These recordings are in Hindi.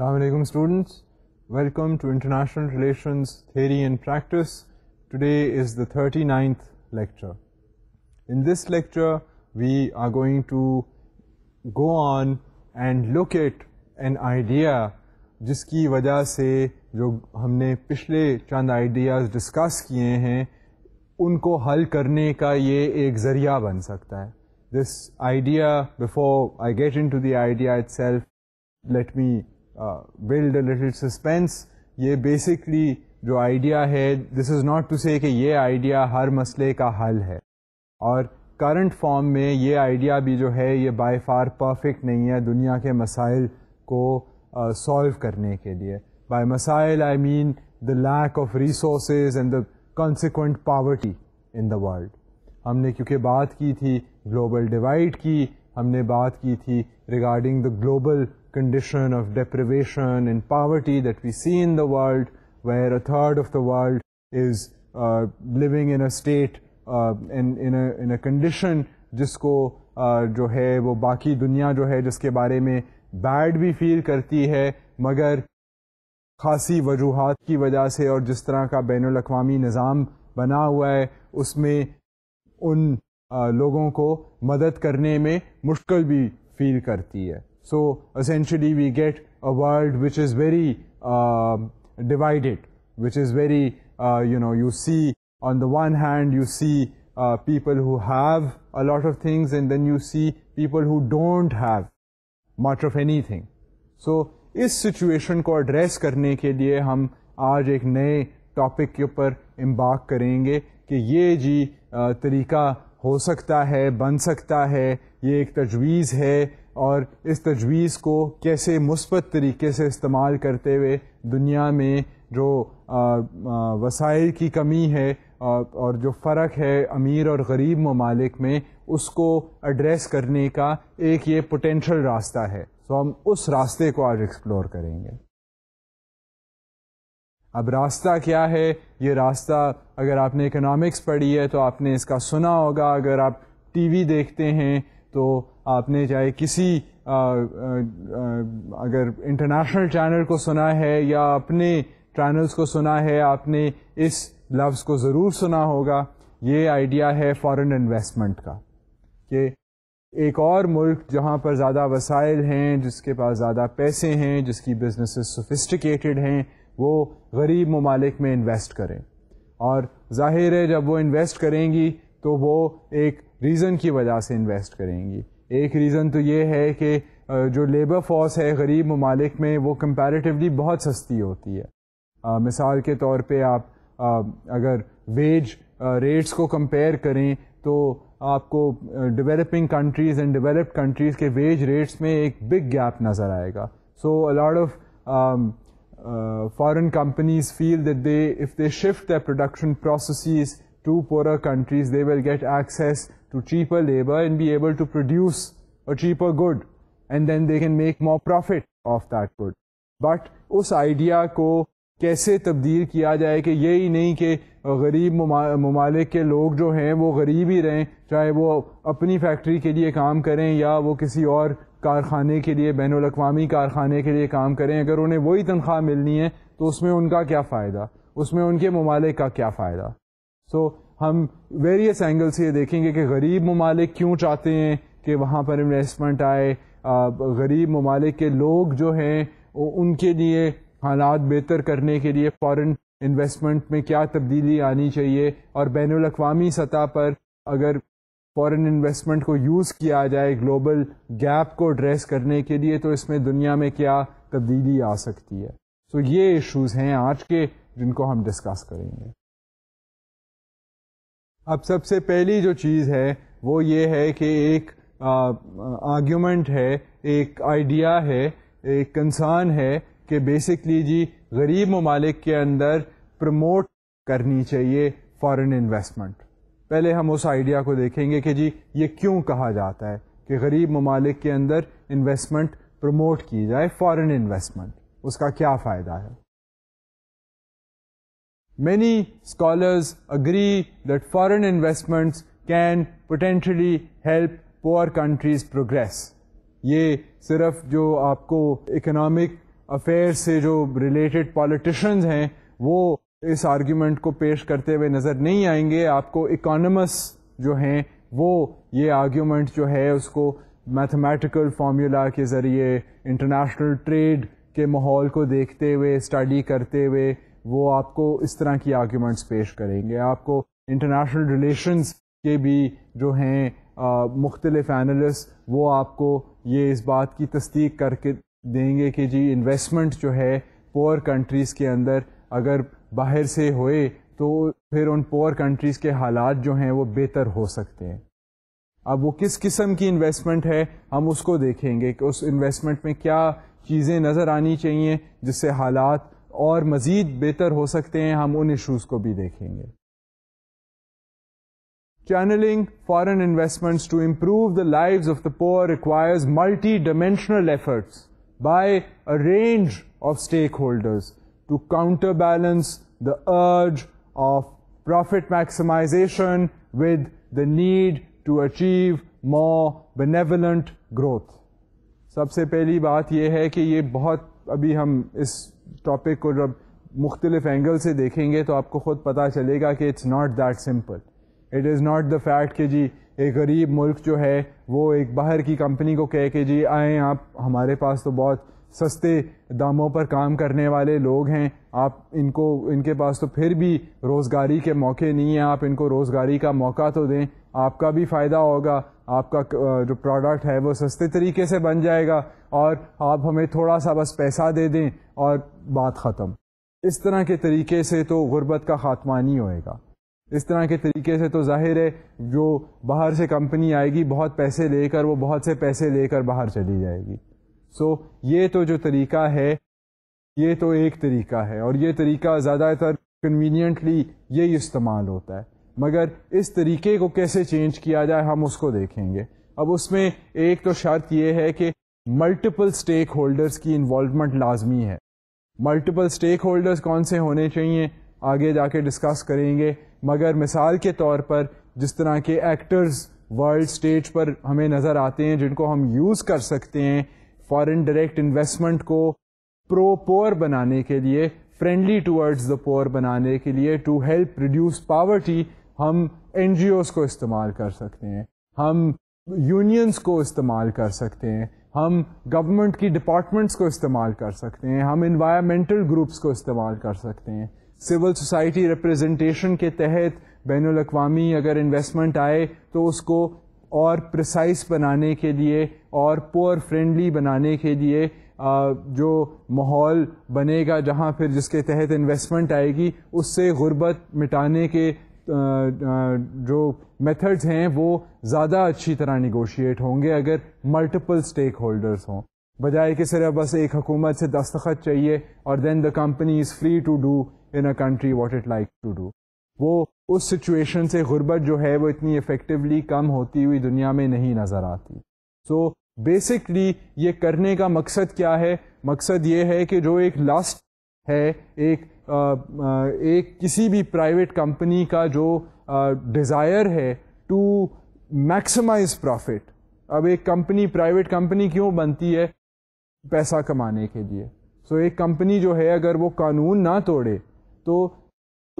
Assalamu alaikum students, welcome to International Relations Theory and Practice. Today is the 39th lecture. In this lecture, we are going to go on and look at an idea جس کی وجہ سے جو ہم نے پچھلے چند آئیڈیاز ڈسکس کیے ہیں ان کو حل کرنے کا یہ ایک ذریعہ بن سکتا ہے this idea before I get into the idea itself let me build little suspense ये बेसिकली जो आइडिया है this is not to say कि ये आइडिया हर मसले का हल है और करंट फॉर्म में ये आइडिया भी जो है ये बाय फार परफेक्ट नहीं है दुनिया के मसाइल को सॉल्व uh, करने के लिए बाय मसाइल I mean the lack of resource and the consequent poverty in the world हमने क्योंकि बात की थी ग्लोबल डिवाइड की हमने बात की थी regarding the global condition of deprivation and poverty that we see in the world, where a third of the world is uh, living in a state uh, in, in, a, in a condition जिसको uh, जो है वो बाकी दुनिया जो है जिसके बारे में बैड भी फील करती है मगर खासी वजूहत की वजह से और जिस तरह का बैन अवी निज़ाम बना हुआ है उसमें उन आ, लोगों को मदद करने में मुश्किल भी फील करती है So essentially we get a world which is very uh, divided, which is very, uh, you know, you see on the one hand you see uh, people who have a lot of things and then you see people who don't have much of anything. So اس سچویشن کو ایڈریس کرنے کے لیے ہم آج ایک نئے ٹاپک کے اوپر امباک کریں گے کہ یہ جی طریقہ ہو سکتا ہے بن سکتا ہے یہ ایک تجویز ہے और इस तजवीज़ को कैसे मुस्बत तरीके से इस्तेमाल करते हुए दुनिया में जो वसाइल की कमी है और जो फ़र्क है अमीर और गरीब ममालिक में उसको एड्रेस करने का एक ये पोटेंशल रास्ता है तो हम उस रास्ते को आज एक्सप्लोर करेंगे अब रास्ता क्या है ये रास्ता अगर आपने इकोनॉमिक्स पढ़ी है तो आपने इसका सुना होगा अगर आप टीवी देखते हैं तो आपने चाहे किसी आ, आ, आ, अगर इंटरनेशनल चैनल को सुना है या अपने चैनल्स को सुना है आपने इस लफ्ज़ को ज़रूर सुना होगा ये आइडिया है फॉरेन इन्वेस्टमेंट का कि एक और मुल्क जहाँ पर ज़्यादा वसाइल हैं जिसके पास ज़्यादा पैसे हैं जिसकी बिजनेस सोफिस्टिकेटेड हैं वो गरीब ममालिक में इन्वेस्ट करें और जाहिर है जब वो इन्वेस्ट करेंगी तो वो एक रीज़न की वजह से इन्वेस्ट करेंगी एक रीज़न तो ये है कि जो लेबर फोर्स है गरीब ममालिक में वो कंपैरेटिवली बहुत सस्ती होती है आ, मिसाल के तौर पे आप आ, अगर वेज रेट्स को कंपेयर करें तो आपको developing countries and developed countries के वेज रेट्स में एक बिग गैप नज़र आएगा so a lot of foreign companies feel that they if they shift the production processes to poorer countries, they will get access to cheaper labor and be able to produce a cheaper good. And then they can make more profit of that good. But उस idea को कैसे तब्दील किया जाए कि यही नहीं कि गरीब ममालिक के लोग जो हैं वो गरीब ही रहें चाहे वो अपनी फैक्ट्री के लिए काम करें या वो किसी और कारखाने के लिए बैन अवी कारखाने के लिए काम करें अगर उन्हें वही तनख्वाह मिलनी है तो उसमें उनका क्या फ़ायदा उसमें उनके ममालिक का क्या फ़ायदा सो so, हम वेरियस एंगल से ये देखेंगे कि गरीब ममालिक क्यों चाहते हैं कि वहाँ पर इन्वेस्टमेंट आए गरीब ममालिक के लोग जो हैं उनके लिए हालात बेहतर करने के लिए फ़ॉरन इन्वेस्टमेंट में क्या तब्दीली आनी चाहिए और बैन अवी सतह पर अगर फ़ॉरन इन्वेस्टमेंट को यूज़ किया जाए ग्लोबल गैप को एड्रेस करने के लिए तो इसमें दुनिया में क्या तब्दीली आ सकती है सो so, ये इश्यूज़ हैं आज के जिनको हम डिस्कस करेंगे अब सबसे पहली जो चीज़ है वो ये है कि एक आर्ग्यूमेंट है एक आइडिया है एक कंसर्न है कि बेसिकली जी गरीब ममालिक के अंदर प्रमोट करनी चाहिए फॉरेन इन्वेस्टमेंट पहले हम उस आइडिया को देखेंगे कि जी ये क्यों कहा जाता है कि गरीब ममालिक के अंदर इन्वेस्टमेंट प्रमोट की जाए फॉरेन इन्वेस्टमेंट उसका क्या फ़ायदा है Many scholars agree that foreign investments can potentially help poor countries progress. ये सिर्फ जो आपको इकोनॉमिक अफेयर से जो रिलेटेड पॉलिटिशियंस हैं वो इस आर्ग्यूमेंट को पेश करते हुए नज़र नहीं आएंगे आपको इकोनॉमिस्ट जो हैं वो ये आर्ग्यूमेंट जो है उसको मैथमेटिकल फार्मूला के ज़रिए इंटरनेशनल ट्रेड के माहौल को देखते हुए स्टडी करते हुए वो आपको इस तरह की आर्ग्यूमेंट्स पेश करेंगे आपको इंटरनेशनल रिलेशंस के भी जो हैं मुख्तलिफ एनालिस्ट वो आपको ये इस बात की तस्दीक करके देंगे कि जी इन्वेस्टमेंट जो है पोअर कंट्रीज़ के अंदर अगर बाहर से होए तो फिर उन पोअर कंट्रीज़ के हालात जो हैं वो बेहतर हो सकते हैं अब वो किस किस्म की इन्वेस्टमेंट है हम उसको देखेंगे कि उस इन्वेस्टमेंट में क्या चीज़ें नज़र आनी चाहिए जिससे हालात और मज़ीद बेहतर हो सकते हैं हम उन इश्यूज़ को भी देखेंगे Channeling foreign investments to improve the lives of the poor requires multi-dimensional efforts by a range of stakeholders to counterbalance the urge of profit maximization with the need to achieve more benevolent growth. सबसे पहली बात यह है कि ये बहुत अभी हम इस टॉपिक को जब मुख्तलिफ एंगल से देखेंगे तो आपको ख़ुद पता चलेगा कि it's not that simple it is not the fact कि जी एक गरीब मुल्क जो है वो एक बाहर की कंपनी को कह के जी आए आप हमारे पास तो बहुत सस्ते दामों पर काम करने वाले लोग हैं आप इनको इनके पास तो फिर भी रोज़गारी के मौके नहीं हैं आप इनको रोज़गारी का मौका तो दें आपका भी फ़ायदा होगा आपका जो प्रोडक्ट है वो सस्ते तरीके से बन जाएगा और आप हमें थोड़ा सा बस पैसा दे दें और बात ख़त्म इस तरह के तरीके से तो गुर्बत का ख़ात्मा नहीं होएगा इस तरह के तरीके से तो जाहिर है जो बाहर से कंपनी आएगी बहुत पैसे लेकर वो बहुत से पैसे लेकर बाहर चली जाएगी सो so, ये तो जो तरीका है ये तो एक तरीका है और ये तरीका ज़्यादातर कन्वीनियंटली यही इस्तेमाल होता है मगर इस तरीके को कैसे चेंज किया जाए हम उसको देखेंगे अब उसमें एक तो शर्त यह है कि मल्टीपल स्टेक होल्डर्स की इन्वॉल्वमेंट लाजमी है मल्टीपल स्टेक होल्डर्स कौन से होने चाहिए आगे जाके डिस्कस करेंगे मगर मिसाल के तौर पर जिस तरह के एक्टर्स वर्ल्ड स्टेज पर हमें नज़र आते हैं जिनको हम यूज़ कर सकते हैं फॉरेन डायरेक्ट इन्वेस्टमेंट को प्रो पोअर बनाने के लिए फ्रेंडली टूवर्ड्स द पोअर बनाने के लिए टू हेल्प रिड्यूस पावर्टी हम एन को इस्तेमाल कर सकते हैं हम यूनियंस को इस्तेमाल कर सकते हैं हम गवर्नमेंट की डिपार्टमेंट्स को इस्तेमाल कर सकते हैं हम इन्वायरमेंटल ग्रुप्स को इस्तेमाल कर सकते हैं सिविल सोसाइटी रिप्रेजेंटेशन के तहत बैन अवी अगर इन्वेस्टमेंट आए तो उसको और प्रिसाइस बनाने के लिए और पोअर फ्रेंडली बनाने के लिए जो माहौल बनेगा जहाँ फिर जिसके तहत इन्वेस्टमेंट आएगी उससे गुर्बत मिटाने के जो मेथड्स हैं वो ज़्यादा अच्छी तरह निगोशिएट होंगे अगर मल्टीपल स्टेक होल्डर्स हों बजाय कि सिर्फ बस एक हुकूमत से दस्तखत चाहिए और then the company is free to do in a country what it like to do वो उस सिचुएशन से गुर्बत जो है वो इतनी इफ़ेक्टिवली कम होती हुई दुनिया में नहीं नज़र आती सो so, बेसिकली ये करने का मकसद क्या है मकसद ये है कि जो एक लास्ट है एक आ, एक किसी भी प्राइवेट कंपनी का जो डिज़ायर है टू मैक्सिमाइज प्रॉफिट अब एक कंपनी प्राइवेट कंपनी क्यों बनती है पैसा कमाने के लिए सो so, एक कंपनी जो है अगर वो कानून ना तोड़े तो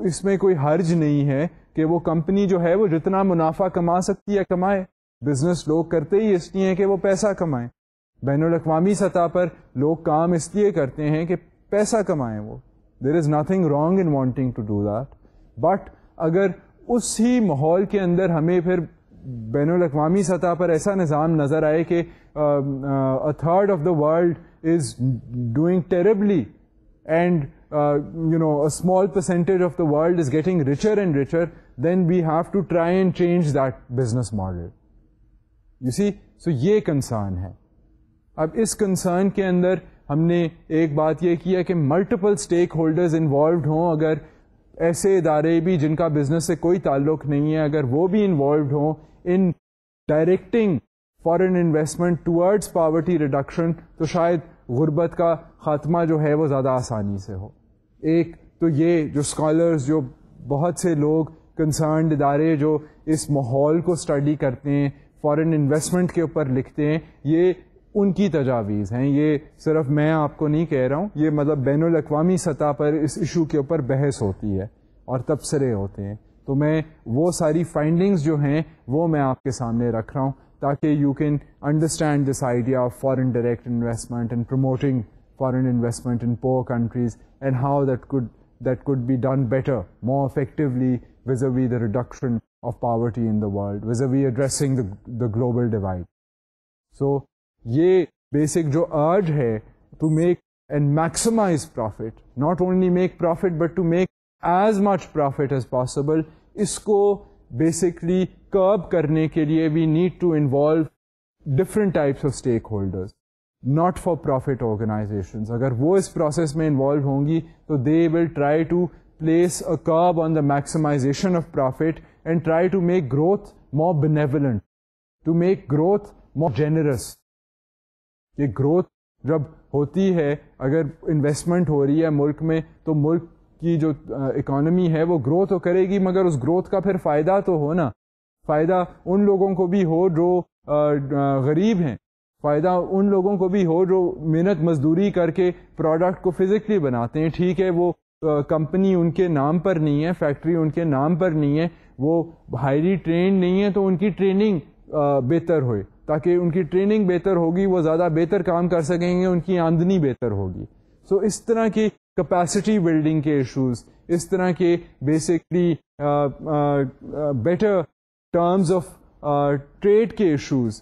इसमें कोई हर्ज नहीं है कि वो कंपनी जो है वो जितना मुनाफा कमा सकती है कमाए बिजनेस लोग करते ही इसलिए हैं कि वो पैसा कमाएं बैन अवी सतह पर लोग काम इसलिए करते हैं कि पैसा कमाएं वो there is nothing wrong in wanting to do that but अगर उसी माहौल के अंदर हमें फिर बैन अवी सतह पर ऐसा निज़ाम नज़र आए कि a third of the world is doing terribly and you know, a small percentage of the world is getting richer and richer, then we have to try and change that business model. You see, so ये concern है. अब इस concern के अंदर हमने एक बात यह किया कि मल्टीपल स्टेक होल्डर्स इन्वॉल्व हों अगर ऐसे इदारे भी जिनका बिजनेस से कोई ताल्लुक नहीं है अगर वो भी इन्वॉल्व हों in directing foreign investment towards poverty reduction तो शायद गुर्बत का खात्मा जो है वो ज़्यादा आसानी से हो एक तो ये जो स्कॉलर्स जो बहुत से लोग कंसर्न इदारे जो इस माहौल को स्टडी करते हैं फॉरेन इन्वेस्टमेंट के ऊपर लिखते हैं ये उनकी तजावीज़ हैं ये सिर्फ मैं आपको नहीं कह रहा हूँ ये मतलब बैन अवी सतह पर इस इशू के ऊपर बहस होती है और तबसरे होते हैं तो मैं वो सारी फाइंडिंग्स जो हैं वो मैं आपके सामने रख रहा हूँ ताकि you can understand this idea of foreign direct investment and promoting foreign investment in poor countries and how that could that could be done better, more effectively vis-a-vis -vis the reduction of poverty in the world, vis-a-vis -vis addressing the, the global divide. So ये बेसिक जो अर्ज है to make and maximize profit not only make profit but to make as much profit as possible इसको बेसिकली कर्ब करने के लिए we need to involve different types of stakeholders not for profit organization अगर वो इस प्रोसेस में इन्वॉल्व होंगी तो they will try to place a curb on the maximization of profit and try to make growth more benevolent, to make growth more generous, ये ग्रोथ जब होती है अगर इन्वेस्टमेंट हो रही है मुल्क में तो मुल्क की जो इकोनॉमी है वो ग्रोथ तो करेगी मगर उस ग्रोथ का फिर फ़ायदा तो हो ना फ़ायदा उन लोगों को भी हो जो गरीब हैं फ़ायदा उन लोगों को भी हो जो मेहनत मजदूरी करके प्रोडक्ट को फिज़िकली बनाते हैं ठीक है वो कंपनी उनके नाम पर नहीं है फैक्ट्री उनके नाम पर नहीं है वो हाईली ट्रेन नहीं है तो उनकी ट्रेनिंग बेहतर होए ताकि उनकी ट्रेनिंग बेहतर होगी वो ज़्यादा बेहतर काम कर सकेंगे उनकी आमदनी बेहतर होगी सो so, इस तरह की कैपेसिटी बिल्डिंग के इश्यूज इस तरह के basically better terms of trade के इश्यूज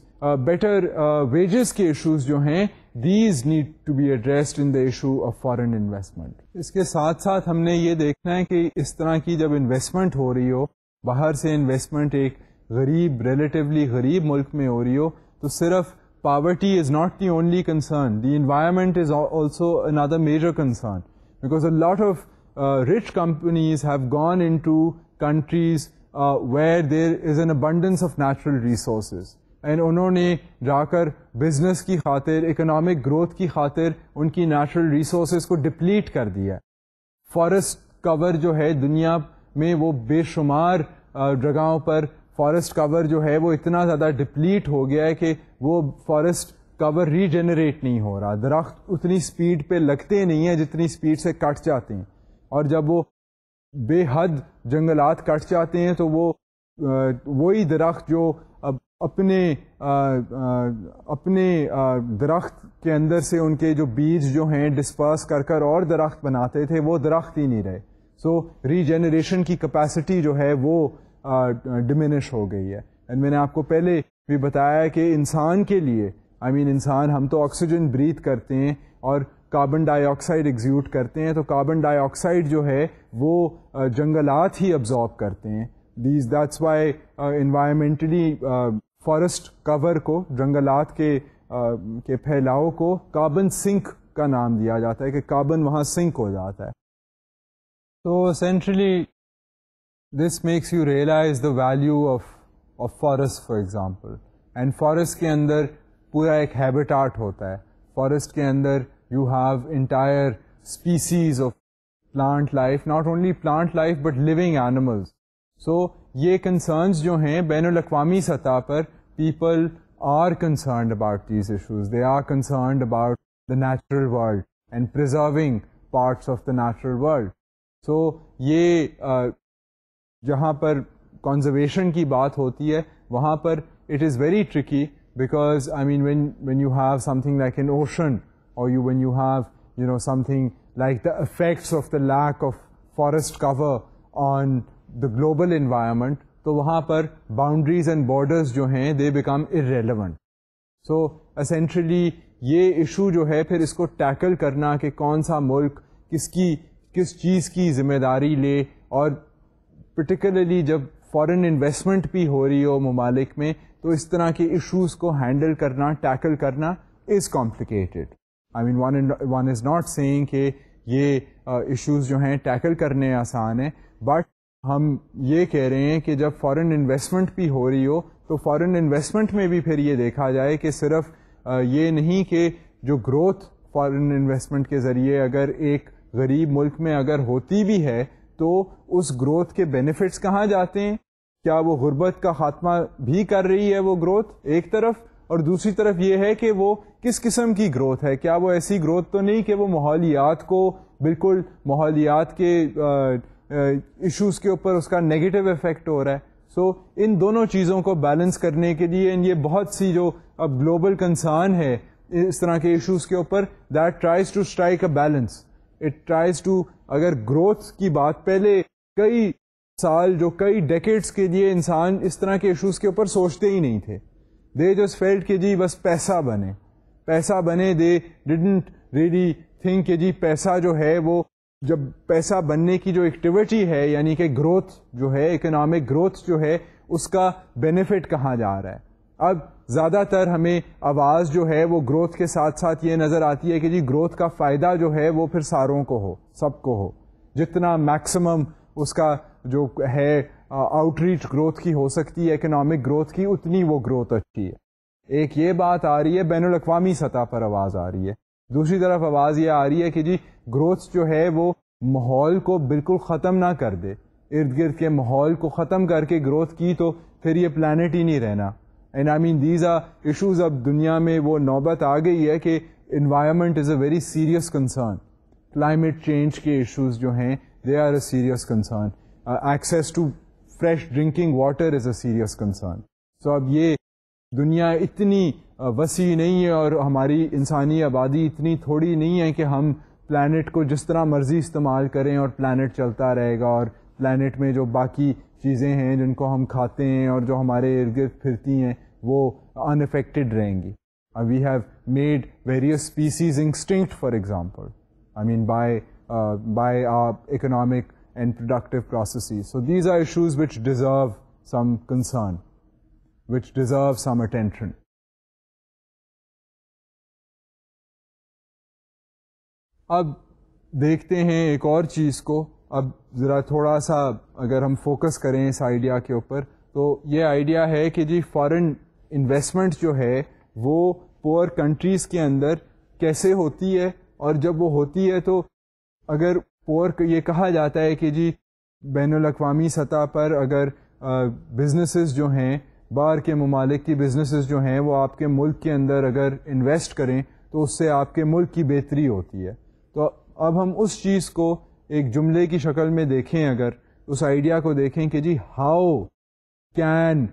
बेटर वेजेस के इश्यूज जो हैं these need to be addressed in the issue of foreign investment इसके साथ साथ हमने ये देखना है कि इस तरह की जब इन्वेस्टमेंट हो रही हो बाहर से इन्वेस्टमेंट एक गरीब रिलेटिवली गरीब मुल्क में हो रही हो तो सिर्फ poverty is not the only concern. The environment is also another major concern because a lot of uh, rich companies have gone into countries uh, where there is an abundance of natural resources. And उन्होंने जाकर बिजनेस की खातिर इकोनॉमिक ग्रोथ की खातिर उनकी नेचुरल रिसोर्स को डिप्लीट कर दिया है फॉरेस्ट कवर जो है दुनिया में वो बेशुमार जगहों पर फॉरेस्ट कवर जो है वो इतना ज़्यादा डिप्लीट हो गया है कि वो फॉरेस्ट कवर रीजनरेट नहीं हो रहा दरख्त उतनी स्पीड पे लगते नहीं हैं जितनी स्पीड से कट जाते हैं और जब वो बेहद जंगलात कट जाते हैं तो वो वही दरख्त जो अब अपने आ, आ, अपने दरख्त के अंदर से उनके जो बीज जो हैं डिस्पर्स कर कर और दरख्त बनाते थे वो दरख्त ही नहीं रहे सो so, रीजनरेशन की कैपेसिटी जो है वो डिमिनिश हो गई है एंड मैंने आपको पहले भी बताया कि इंसान के लिए आई I मीन mean, इंसान हम तो ऑक्सीजन ब्रीथ करते हैं और कार्बन डाइऑक्साइड एग्ज्यूट करते हैं तो कार्बन डाइऑक्साइड जो है वो जंगलात ही अब्जॉर्ब करते हैं these that's why environmentally forest cover को जंगलात के uh, के फैलाव को कार्बन सिंक का नाम दिया जाता है कि कार्बन वहाँ सिंक हो जाता है तो centrally this makes you realize the value of of forest for example and forest ke अंदर pura ek habitat hota hai. forest ke अंदर you have entire species of plant life not only plant life but living animals so ye concerns जो हैं बैन अवी people are concerned about these issues they are concerned about the natural world and preserving parts of the natural world so ye. uh, जहाँ पर conservation की बात होती है वहाँ पर it is very tricky because I mean when when you have something like an ocean or you when you have you know something like the effects of the lack of forest cover on the global environment तो वहाँ पर boundaries and borders जो हैं they become irrelevant so essentially ये issue जो है फिर इसको tackle करना कि कौन सा मुल्क किसकी किस चीज़ की जिम्मेदारी ले और पर्टिकुलरली जब फॉरेन इन्वेस्टमेंट भी हो रही हो ममालिक में तो इस तरह के इश्यूज को हैंडल करना टैकल करना is complicated I mean one one is not saying कि ये इश्यूज uh, जो हैं टैकल करने आसान है बट हम ये कह रहे हैं कि जब फॉरेन इन्वेस्टमेंट भी हो रही हो तो फॉरेन इन्वेस्टमेंट में भी फिर ये देखा जाए कि सिर्फ uh, ये नहीं कि जो ग्रोथ फॉरेन इन्वेस्टमेंट के ज़रिए अगर एक गरीब मुल्क में अगर होती भी है तो उस ग्रोथ के बेनिफिट्स कहाँ जाते हैं क्या वो गुर्बत का खात्मा भी कर रही है वो ग्रोथ एक तरफ और दूसरी तरफ ये है कि वो किस किस्म की ग्रोथ है क्या वो ऐसी ग्रोथ तो नहीं कि वो माहौलियात को बिल्कुल माहौलियात के इश्यूज के ऊपर उसका नेगेटिव इफेक्ट हो रहा है सो so, इन दोनों चीज़ों को बैलेंस करने के लिए ये बहुत सी जो अब ग्लोबल कंसर्न है इस तरह के इश्यूज के ऊपर that tries to strike a balance it tries to अगर ग्रोथ की बात पहले कई साल जो कई डेकेड्स के लिए इंसान इस तरह के इश्यूज के ऊपर सोचते ही नहीं थे दे जस्ट फेल्ट कि जी बस पैसा बने पैसा बने दे डिडेंट रियली थिंक कि जी पैसा जो है वो जब पैसा बनने की जो एक्टिविटी है यानी कि ग्रोथ जो है इकोनॉमिक ग्रोथ जो है उसका बेनिफिट कहाँ जा रहा है अब ज़्यादातर हमें आवाज़ जो है वो ग्रोथ के साथ साथ ये नज़र आती है कि जी ग्रोथ का फ़ायदा जो है वो फिर सारों को हो सबको हो जितना मैक्सिमम उसका जो है आउटरीच ग्रोथ की हो सकती है इकोनॉमिक ग्रोथ की उतनी वो ग्रोथ अच्छी है एक ये बात आ रही है बैन अवी सतह पर आवाज़ आ रही है दूसरी तरफ आवाज़ ये आ रही है कि जी ग्रोथ जो है वो माहौल को बिल्कुल ख़त्म ना कर दे इर्द गिर्द के माहौल को ख़त्म करके ग्रोथ की तो फिर ये प्लानट ही नहीं रहना and I mean these are issues अब दुनिया में वो नौबत आ गई है कि environment is a very serious concern climate change के इशूज़ जो हैं they are a serious concern access to fresh drinking water is a serious concern so अब ये दुनिया इतनी वसी नहीं है और हमारी इंसानी आबादी इतनी थोड़ी नहीं है कि हम प्लानट को जिस तरह मर्जी इस्तेमाल करें और प्लानट चलता रहेगा और प्लानट में जो बाकी चीज़ें हैं जिनको हम खाते हैं और जो हमारे इर्द गिर्द फिरती हैं वो अनफेक्टेड रहेंगी we have made various species instinct for example I mean by by our economic and productive processes. So these are issues which deserve some concern, which deserve some attention. अब देखते हैं एक और चीज़ को अब ज़रा थोड़ा सा अगर हम फोकस करें इस आइडिया के ऊपर तो ये आइडिया है कि जी फॉरेन इन्वेस्टमेंट जो है वो पुअर कंट्रीज़ के अंदर कैसे होती है और जब वो होती है तो अगर पुअर ये कहा जाता है कि जी बैन अवी सतह पर अगर बिजनेसेस जो हैं बाहर के ममालिक की बिजनेसेस जो हैं वो आपके मुल्क के अंदर अगर इन्वेस्ट करें तो उससे आपके मुल्क की बेहतरी होती है तो अब हम उस चीज़ को एक जुमले की शक्ल में देखें अगर उस आइडिया को देखें कि जी how can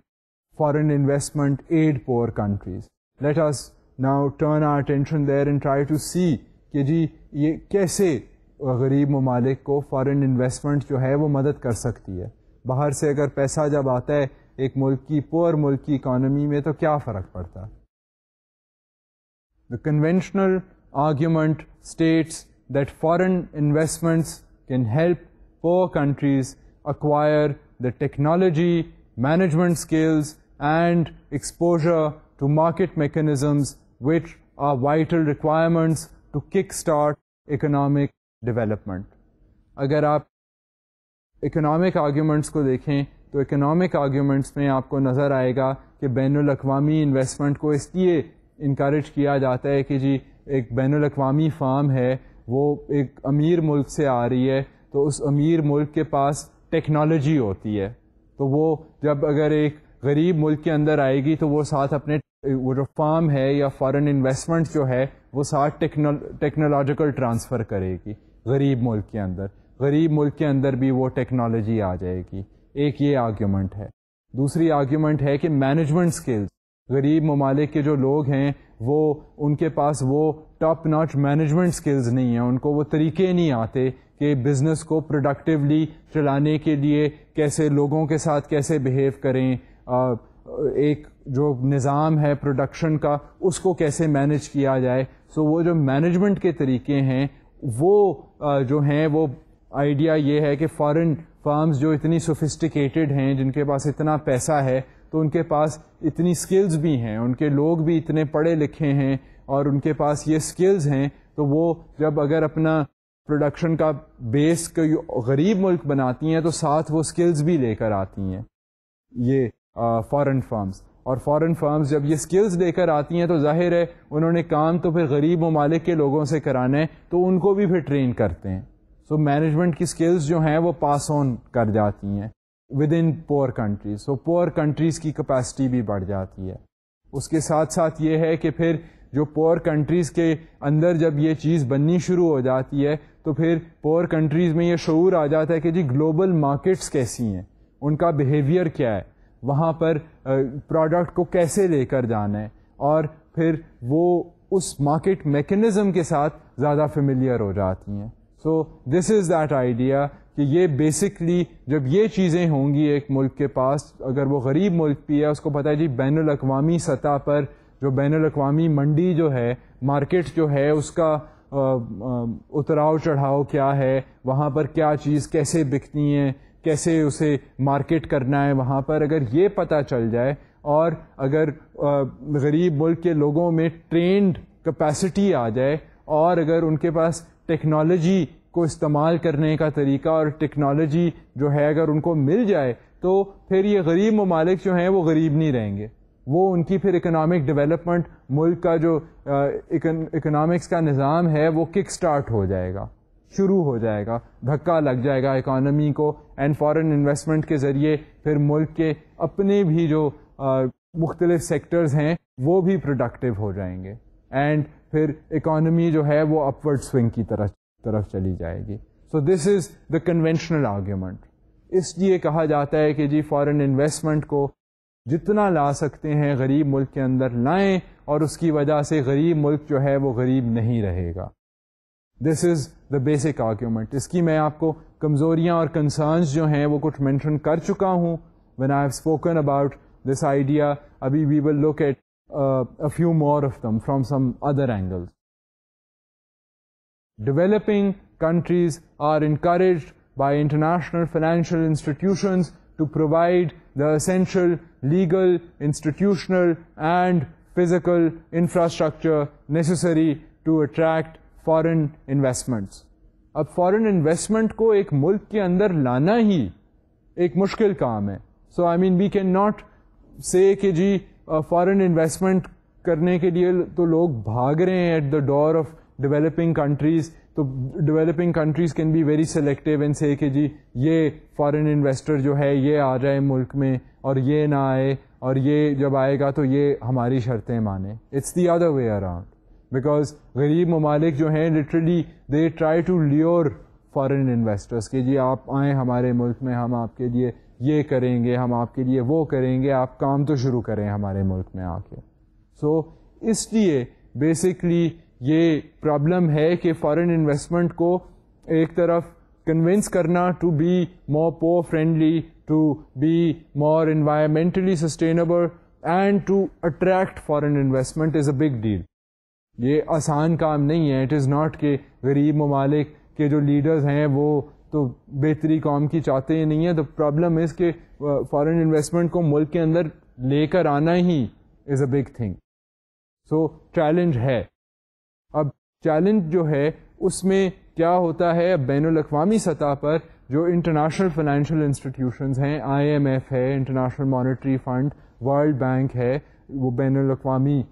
foreign investment aid poor countries let us now turn our attention there and try to see कि जी ये कैसे गरीब ममालिक को फॉरेन इन्वेस्टमेंट जो है वो मदद कर सकती है बाहर से अगर पैसा जब आता है एक मुल्क की पुअर मुल्क की इकानमी में तो क्या फ़र्क पड़ता है the conventional argument states that foreign investments can help poor countries acquire the technology, management skills and exposure to market mechanisms which are vital requirements to kickstart economic development. अगर आप economic arguments को देखें तो economic arguments में आपको नज़र आएगा कि बैन अवी इन्वेस्टमेंट को इसलिए इनक्रेज किया जाता है कि जी एक बैन अवी फार्म है वो एक अमीर मुल्क से आ रही है तो उस अमीर मुल्क के पास टेक्नोलॉजी होती है तो वो जब अगर एक गरीब मुल्क के अंदर आएगी तो वो साथ अपने वो जो फार्म है या फॉरेन इन्वेस्टमेंट जो है वो साथ टेक्नोलॉजिकल ट्रांसफ़र करेगी गरीब मुल्क के अंदर गरीब मुल्क के अंदर भी वो टेक्नोलॉजी आ जाएगी एक ये आर्ग्यूमेंट है दूसरी आर्ग्यूमेंट है कि मैनेजमेंट स्किल्स गरीब ममालिक के जो लोग हैं वो उनके पास वो टॉप नॉट मैनेजमेंट स्किल्स नहीं है उनको वो तरीके नहीं आते कि बिज़नेस को प्रोडक्टिवली चलाने के लिए कैसे लोगों के साथ कैसे बिहेव करें आ, एक जो निज़ाम है प्रोडक्शन का उसको कैसे मैनेज किया जाए सो so, वो जो मैनेजमेंट के तरीके हैं वो आ, जो हैं वो आइडिया ये है कि फ़ॉरेन फार्म्स जो इतनी सोफिस्टिकेटेड हैं जिनके पास इतना पैसा है तो उनके पास इतनी स्किल्स भी हैं उनके लोग भी इतने पढ़े लिखे हैं और उनके पास ये स्किल्स हैं तो वो जब अगर अपना प्रोडक्शन का बेस कोई गरीब मुल्क बनाती हैं तो साथ वो स्किल्स भी लेकर आती हैं ये फॉरेन फर्म्स और फॉरेन फर्म्स जब ये स्किल्स लेकर आती हैं तो जाहिर है उन्होंने काम तो फिर गरीब ममालिक के लोगों से कराना है तो उनको भी फिर ट्रेन करते हैं सो so, मैनेजमेंट की स्किल्स जो हैं वो पास ऑन कर जाती हैं within poor countries so poor countries की कैपेसिटी भी बढ़ जाती है उसके साथ साथ ये है कि फिर जो पोअर कंट्रीज़ के अंदर जब ये चीज़ बननी शुरू हो जाती है तो फिर पोअर कंट्रीज़ में ये शूर आ जाता है कि जी ग्लोबल मार्केट्स कैसी हैं उनका बिहेवियर क्या है वहाँ पर प्रोडक्ट को कैसे लेकर जाना है और फिर वो उस मार्केट मेकनिज़म के साथ ज़्यादा फेमिलियर हो जाती हैं so this is that idea कि ये बेसिकली जब ये चीज़ें होंगी एक मुल्क के पास अगर वो गरीब मुल्क भी है उसको पता है जी बैन अवी सतह पर जो बैन अवी मंडी जो है मार्केट जो है उसका उतराव चढ़ाव क्या है वहाँ पर क्या चीज़ कैसे बिकनी है कैसे उसे मार्केट करना है वहाँ पर अगर ये पता चल जाए और अगर गरीब मुल्क के लोगों में ट्रेंड कैपेसिटी आ जाए और अगर उनके पास टेक्नोलॉजी को इस्तेमाल करने का तरीका और टेक्नोलॉजी जो है अगर उनको मिल जाए तो फिर ये गरीब ममालिक जो हैं वो गरीब नहीं रहेंगे वो उनकी फिर इकोनॉमिक डेवलपमेंट मुल्क का जो इकोनॉमिक्स का निज़ाम है वो किक स्टार्ट हो जाएगा शुरू हो जाएगा धक्का लग जाएगा इकॉनमी को एंड फॉरेन इन्वेस्टमेंट के ज़रिए फिर मुल्क के अपने भी जो मुख्तलिफ सेक्टर्स हैं वो भी प्रोडक्टिव हो जाएंगे एंड फिर इकॉनमी जो है वो अपवर्ड स्विंग की तरह तरफ चली जाएगी so this is the conventional argument इसलिए कहा जाता है कि जी फॉरेन इन्वेस्टमेंट को जितना ला सकते हैं गरीब मुल्क के अंदर लाएं और उसकी वजह से गरीब मुल्क जो है वो गरीब नहीं रहेगा this is the basic argument इसकी मैं आपको कमज़ोरियाँ और कंसर्न्स जो हैं वो कुछ मेंशन कर चुका हूँ when I have spoken about this idea अभी we will look at a few more of them from some other angles. Developing countries are encouraged by international financial institutions to provide the essential legal, institutional, and physical infrastructure necessary to attract foreign investments. अब foreign investment को एक मुल्क के अंदर लाना ही एक मुश्किल काम है so I mean we cannot नॉट से कि जी फॉरेन uh, इन्वेस्टमेंट करने के लिए तो लोग भाग रहे हैं at the door of developing countries तो developing countries can be very selective and say कि जी ये foreign investor जो है ये आ जाए मुल्क में और ये ना आए और ये जब आएगा तो ये हमारी शर्तें माने it's the other way around because गरीब ममालिक जो हैं literally they try to lure foreign investors के जी आप आएँ हमारे मुल्क में हम आपके लिए ये करेंगे हम आपके लिए वो करेंगे आप काम तो शुरू करें हमारे मुल्क में आके सो so, इसलिए बेसिकली ये प्रॉब्लम है कि फॉरेन इन्वेस्टमेंट को एक तरफ कन्विंस करना to be more poor friendly to be more environmentally sustainable and to attract foreign investment is a big deal ये आसान काम नहीं है इट इज़ नॉट के गरीब ममालिक के जो लीडर्स हैं वो तो बेहतरी कौम की चाहते ही नहीं है तो प्रॉब्लम इज़ कि फॉरेन इन्वेस्टमेंट को मुल्क के अंदर लेकर आना ही is a big thing so challenge है अब चैलेंज जो है उसमें क्या होता है बैन अवी सतह पर जो इंटरनेशनल फाइनेंशियल इंस्टीट्यूशन हैं आईएमएफ है International Monetary Fund World Bank है वो बैन अवी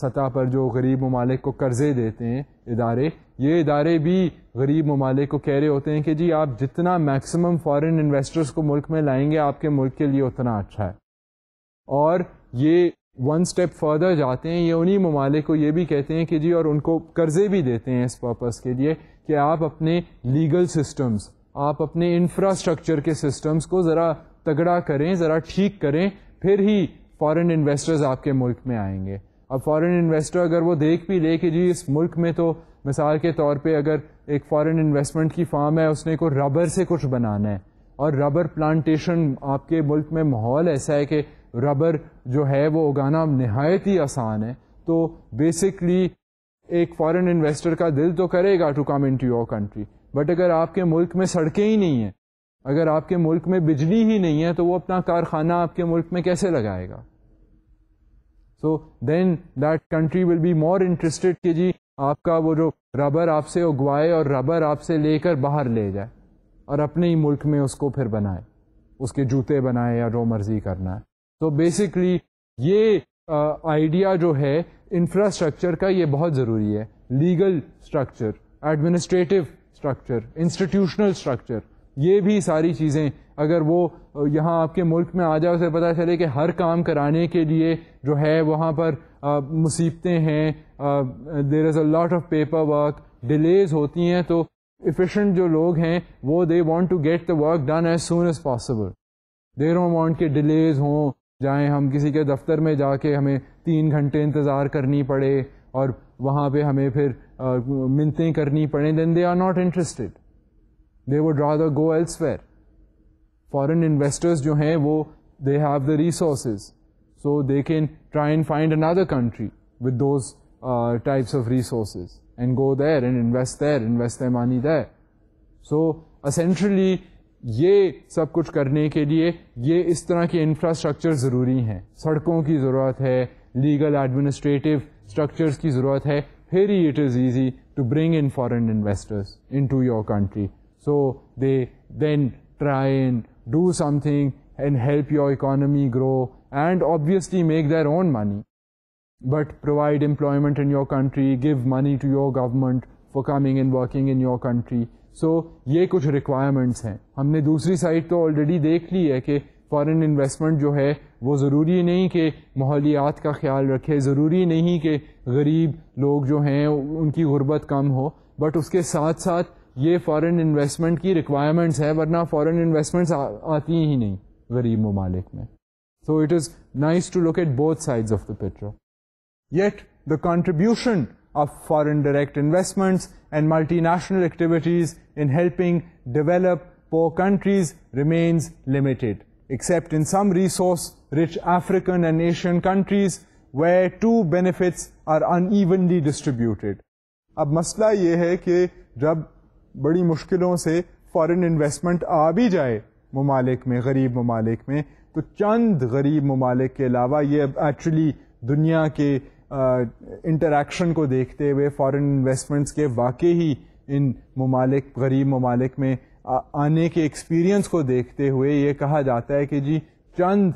सतह पर जो गरीब ममालिक को कर्ज़े देते हैं इदारे ये इदारे भी गरीब ममालिक को कह रहे होते हैं कि जी आप जितना मैक्सिमम फॉरेन इन्वेस्टर्स को मुल्क में लाएंगे आपके मुल्क के लिए उतना अच्छा है और ये वन स्टेप फर्दर जाते हैं ये उन्हीं ममालिक को ये भी कहते हैं कि जी और उनको कर्ज़े भी देते हैं इस पर्पज़ के लिए कि आप अपने लीगल सिस्टम्स आप अपने इंफ्रास्ट्रक्चर के सिस्टम्स को ज़रा तगड़ा करें ज़रा ठीक करें फिर ही फॉरेन इन्वेस्टर्स आपके मुल्क में आएंगे अब फॉरेन इन्वेस्टर अगर वो देख भी ले कि जी इस मुल्क में तो मिसाल के तौर पे अगर एक फॉरेन इन्वेस्टमेंट की फार्म है उसने को रबर से कुछ बनाना है और रबर प्लांटेशन आपके मुल्क में माहौल ऐसा है कि रबर जो है वो उगाना नहायत ही आसान है तो बेसिकली एक फॉरेन इन्वेस्टर का दिल तो करेगा to come into your country but अगर आपके मुल्क में सड़कें ही नहीं हैं अगर आपके मुल्क में बिजली ही नहीं है तो वो अपना कारखाना आपके मुल्क में कैसे लगाएगा so then that country will be more interested कि जी आपका वो जो रबर आपसे उगवाए और रबर आपसे लेकर बाहर ले जाए और अपने ही मुल्क में उसको फिर बनाए उसके जूते बनाए या जो मर्जी करना है तो बेसिकली ये आइडिया जो है इंफ्रास्ट्रक्चर का ये बहुत ज़रूरी है legal structure administrative structure institutional structure ये भी सारी चीज़ें अगर वो यहाँ आपके मुल्क में आ जाए उसे पता चले कि हर काम कराने के लिए जो है वहाँ पर मुसीबतें हैं there is a lot of paper work delays होती हैं तो इफ़िशेंट जो लोग हैं वो they want to get the work done as soon as possible they don't want के डिलेज हों जाएं हम किसी के दफ्तर में जाके हमें तीन घंटे इंतज़ार करनी पड़े और वहाँ पे हमें फिर मिनतें करनी पड़े then they are not interested they वो ड्रा द go elsewhere foreign investors जो हैं वो they have the resource so they can try and find another country with those types of resource and go there and invest there invest their money there so essentially ये सब कुछ करने के लिए ये इस तरह के इंफ्रास्ट्रक्चर ज़रूरी हैं सड़कों की ज़रूरत है लीगल एडमिनिस्ट्रेटिव स्ट्रक्चर्स की ज़रूरत है फिर ही it is easy to bring in foreign investors into your country so they then try and do something and help your economy grow and obviously make their own money. But provide employment in your country, give money to your government, for coming and working in your country so ये कुछ रिक्वायरमेंट्स हैं हमने दूसरी साइड तो ऑलरेडी देख ली है कि फॉरेन इन्वेस्टमेंट जो है वो ज़रूरी नहीं कि माहौलियात का ख्याल रखे ज़रूरी नहीं कि गरीब लोग जो हैं उनकी गुर्बत कम हो बट उसके साथ साथ ये फॉरेन इन्वेस्टमेंट की रिक्वायरमेंट्स है वरना फॉरेन इन्वेस्टमेंट्स आती ही नहीं गरीब ममालिक में so it is nice to look at both sides of the picture yet the contribution of foreign direct investments and multinational activities in helping develop poor countries remains limited, except in some resource-rich African and Asian countries where two benefits are unevenly distributed. اب مسئلہ یہ ہے کہ جب بڑی مشکلوں سے فارن انویسٹمنٹ آ بھی جائے ممالک میں غریب ممالک میں تو چند غریب ممالک کے علاوہ یہ अब एक्चुअली दुनिया के इंटरेक्शन को देखते हुए फॉरेन इन्वेस्टमेंट्स के वाकई ही इन ममालिक गरीब ममालिक में आने के एक्सपीरियंस को देखते हुए ये कहा जाता है कि जी चंद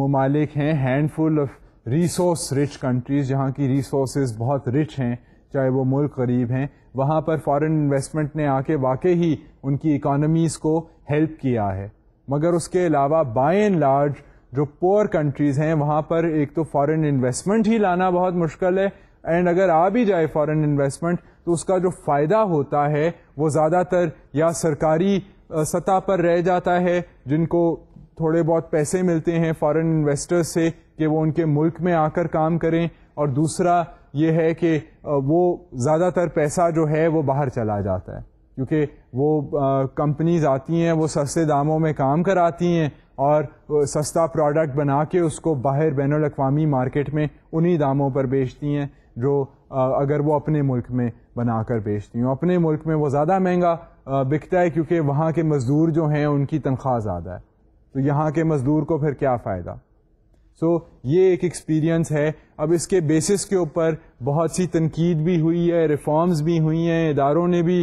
ममालिक हैं handful of resource rich countries जहाँ की रिसोर्स बहुत रिच हैं चाहे वो मुल्क गरीब हैं वहाँ पर फॉरेन इन्वेस्टमेंट ने आके वाकई ही उनकी इकोनॉमीज़ को हेल्प किया है मगर उसके अलावा बाय एंड लार्ज जो पुअर कंट्रीज़ हैं वहाँ पर एक तो फॉरेन इन्वेस्टमेंट ही लाना बहुत मुश्किल है एंड अगर आ भी जाए फॉरेन इन्वेस्टमेंट तो उसका जो फ़ायदा होता है वो ज़्यादातर या सरकारी सतह पर रह जाता है जिनको थोड़े बहुत पैसे मिलते हैं फॉरेन इन्वेस्टर्स से कि वो उनके मुल्क में आकर काम करें और दूसरा ये है कि वो ज़्यादातर पैसा जो है वो बाहर चला जाता है क्योंकि वो कंपनीज आती हैं वो सस्ते दामों में काम कराती हैं और सस्ता प्रोडक्ट बना के उसको बाहर बैन अवी मार्केट में उन्हीं दामों पर बेचती हैं जो अगर वो अपने मुल्क में बना कर बेचती हूँ अपने मुल्क में वो ज़्यादा महंगा बिकता है क्योंकि वहाँ के मज़दूर जो हैं उनकी तनख्वाह ज़्यादा है तो यहाँ के मज़दूर को फिर क्या फ़ायदा सो so, ये एक एक्सपीरियंस है अब इसके बेसिस के ऊपर बहुत सी तनकीद भी हुई है रिफॉर्म्स भी हुई हैं इदारों ने भी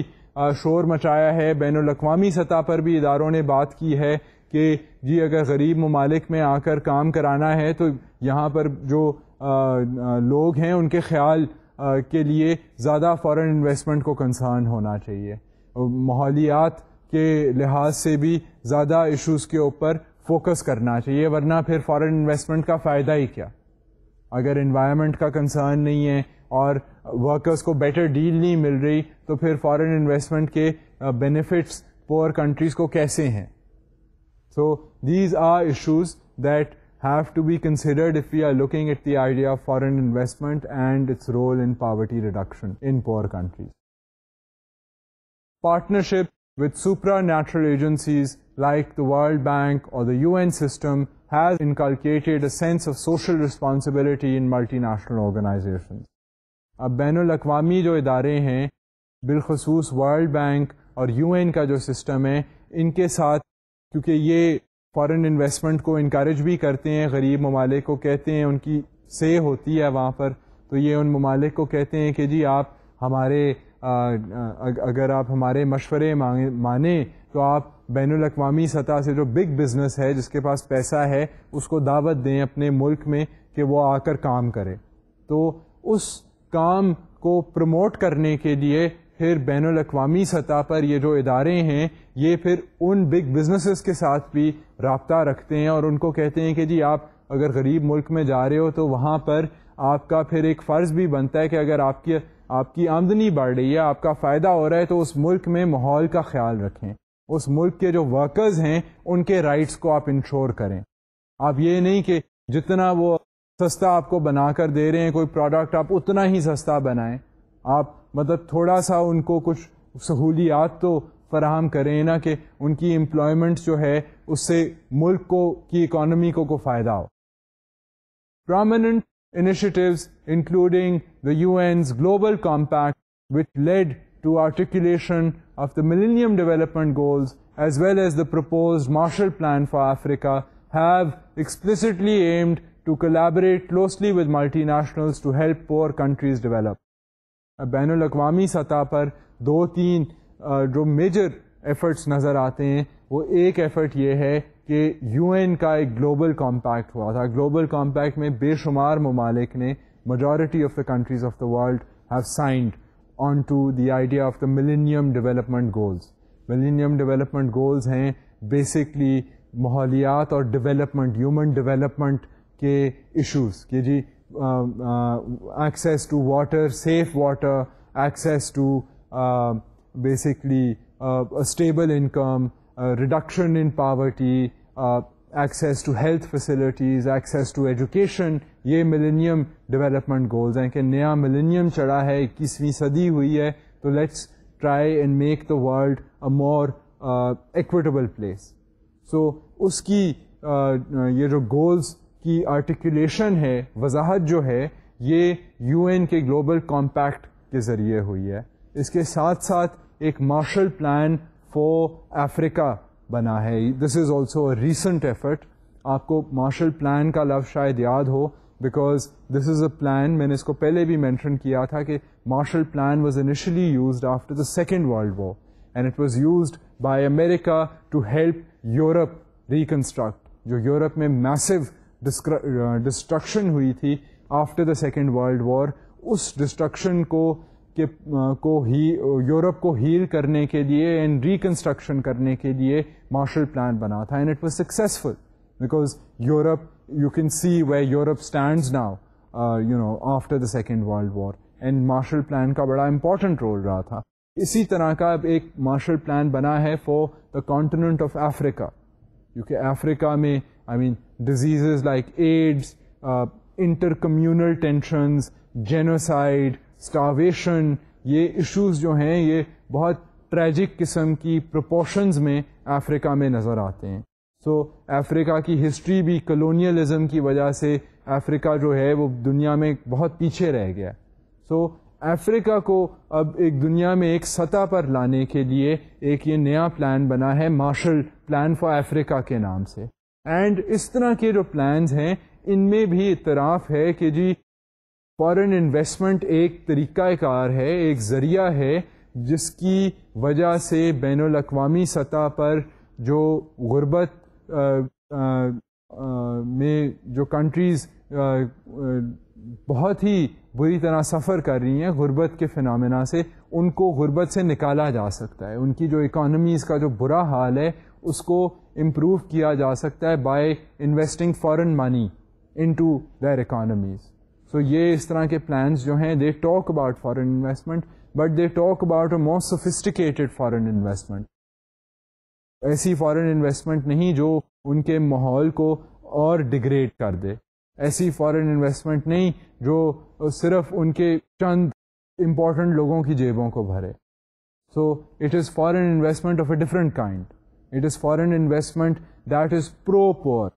शोर मचाया है बैन अवी सतह पर भी इदारों ने बात की है कि जी अगर गरीब ममालिक में आकर काम कराना है तो यहाँ पर जो आ, आ, लोग हैं उनके ख्याल आ, के लिए ज़्यादा फॉरेन इन्वेस्टमेंट को कंसर्न होना चाहिए माहौलियात के लिहाज से भी ज़्यादा इश्यूज़ के ऊपर फोकस करना चाहिए वरना फिर फॉरेन इन्वेस्टमेंट का फ़ायदा ही क्या अगर इन्वायरमेंट का कंसर्न नहीं है और वर्कर्स को बेटर डील नहीं मिल रही तो फिर फॉरेन इन्वेस्टमेंट के बेनिफिट्स पुअर कंट्रीज़ को कैसे हैं So these are issues that have to be considered if we are looking at the idea of foreign investment and its role in poverty reduction in poor countries. Partnership with supranatural agencies like the World Bank or the UN system has inculcated a sense of social responsibility in multinational organizations. अब बैन अवी जो इदारे हैं बिलखसूस वर्ल्ड बैंक और यूएन का जो सिस्टम है इनके साथ क्योंकि ये फॉरेन इन्वेस्टमेंट को इंक्रेज भी करते हैं गरीब ममालिक को कहते हैं उनकी से होती है वहाँ पर तो ये उन ममालिक को कहते हैं कि जी आप हमारे आ, अगर आप हमारे मशवरे माने तो आप बैन अवी सतह से जो बिग बिज़नेस है जिसके पास पैसा है उसको दावत दें अपने मुल्क में कि वो आकर काम करे तो उस काम को प्रमोट करने के लिए फिर बैन अवी सतह पर ये जो इदारे हैं ये फिर उन बिग बिजनेसेस के साथ भी रबता रखते हैं और उनको कहते हैं कि जी आप अगर गरीब मुल्क में जा रहे हो तो वहाँ पर आपका फिर एक फ़र्ज़ भी बनता है कि अगर आपकी आपकी आमदनी बढ़ रही है आपका फ़ायदा हो रहा है तो उस मुल्क में माहौल का ख्याल रखें उस मुल्क के जो वर्कर्स हैं उनके राइट्स को आप इंश्योर करें आप ये नहीं कि जितना वो सस्ता आपको बना कर दे रहे हैं कोई प्रोडक्ट आप उतना ही सस्ता बनाएं आप मतलब थोड़ा सा उनको कुछ सहूलियात तो फराहम करें ना कि उनकी एम्प्लॉयमेंट जो है उससे मुल्क को की इकॉनमी को को फ़ायदा हो prominent initiatives including the UN's Global Compact which led to articulation of the Millennium Development Goals as well as the proposed Marshall Plan for Africa have explicitly aimed to collaborate closely with multinationals to help poor countries develop. बैन अवी सतह पर दो तीन जो मेजर एफ़र्ट्स नज़र आते हैं वो एक एफ़र्ट ये है कि यूएन का एक ग्लोबल कॉम्पैक्ट हुआ था ग्लोबल कॉम्पैक्ट में बेशुमार ममालिक ने majority of the countries of the world have signed onto the idea of the Millennium Development Goals. Millennium Development Goals हैं basically माहौलियात और development, human development के issues कि जी Um, uh, access to water, safe water, access to um, basically uh, a stable income, a reduction in poverty, uh, access to health facilities, access to education, ये millennium development goals हैं a new millennium चढ़ा है, इक्कीसवीं सदी हुई है, let's try and make the world a more uh, equitable place. So उसकी uh, goals की आर्टिकुलेशन है वजाहत जो है ये यूएन के ग्लोबल कॉम्पैक्ट के ज़रिए हुई है इसके साथ साथ एक मार्शल प्लान फॉर अफ्रीका बना है this is also recent effort आपको मार्शल प्लान का लफ्ज़ शायद याद हो because this is a plan मैंने इसको पहले भी मैंशन किया था कि Marshall plan was initially use after the second world war and it was use by America to help Europe reconstruct जो यूरोप में मैसिव डिस्ट्रक्शन uh, हुई थी after the second world war उस डिस्ट्रक्शन को के uh, को ही यूरोप uh, को हील करने के लिए एंड रिकन्स्ट्रक्शन करने के लिए मार्शल प्लान बना था and it was successful because Europe you can see way Europe stands now you know after the second world war and Marshall plan का बड़ा इंपॉर्टेंट रोल रहा था इसी तरह का अब एक मार्शल प्लान बना है for the continent of Africa क्योंकि अफ्रीका में I mean, diseases like AIDS, uh, intercommunal tensions, genocide, starvation, ये issues जो हैं ये बहुत tragic किस्म की proportions में अफ्रीका में नज़र आते हैं सो so, अफ्रीका की हिस्ट्री भी कलोनियलिज्म की वजह से अफ्रीका जो है वो दुनिया में बहुत पीछे रह गया सो so, अफ्रीका को अब एक दुनिया में एक सतह पर लाने के लिए एक ये नया प्लान बना है मार्शल प्लान फॉर अफ्रीका के नाम से एंड इस तरह के जो प्लान्स हैं इनमें भी इतराफ़ है कि जी फॉरेन इन्वेस्टमेंट एक तरीक़ाकार है एक ज़रिया है जिसकी वजह से बैन अवी सतह पर जो गुर्बत आ, आ, आ, में जो कंट्रीज़ बहुत ही बुरी तरह सफ़र कर रही हैं गुर्बत के फ़िनमिना से उनको गुर्बत से निकाला जा सकता है उनकी जो इकानमीज़ का जो बुरा हाल है उसको इम्प्रूव किया जा सकता है by investing foreign money into their economies so ये इस तरह के प्लान्स जो हैं they talk about foreign investment but they talk about a most sophisticated foreign investment ऐसी फॉरेन इन्वेस्टमेंट नहीं जो उनके माहौल को और डिग्रेड कर दे ऐसी फॉरेन इन्वेस्टमेंट नहीं जो सिर्फ उनके चंद इम्पॉर्टेंट लोगों की जेबों को भरे so it is foreign investment of a different kind It is foreign investment that is pro-poor.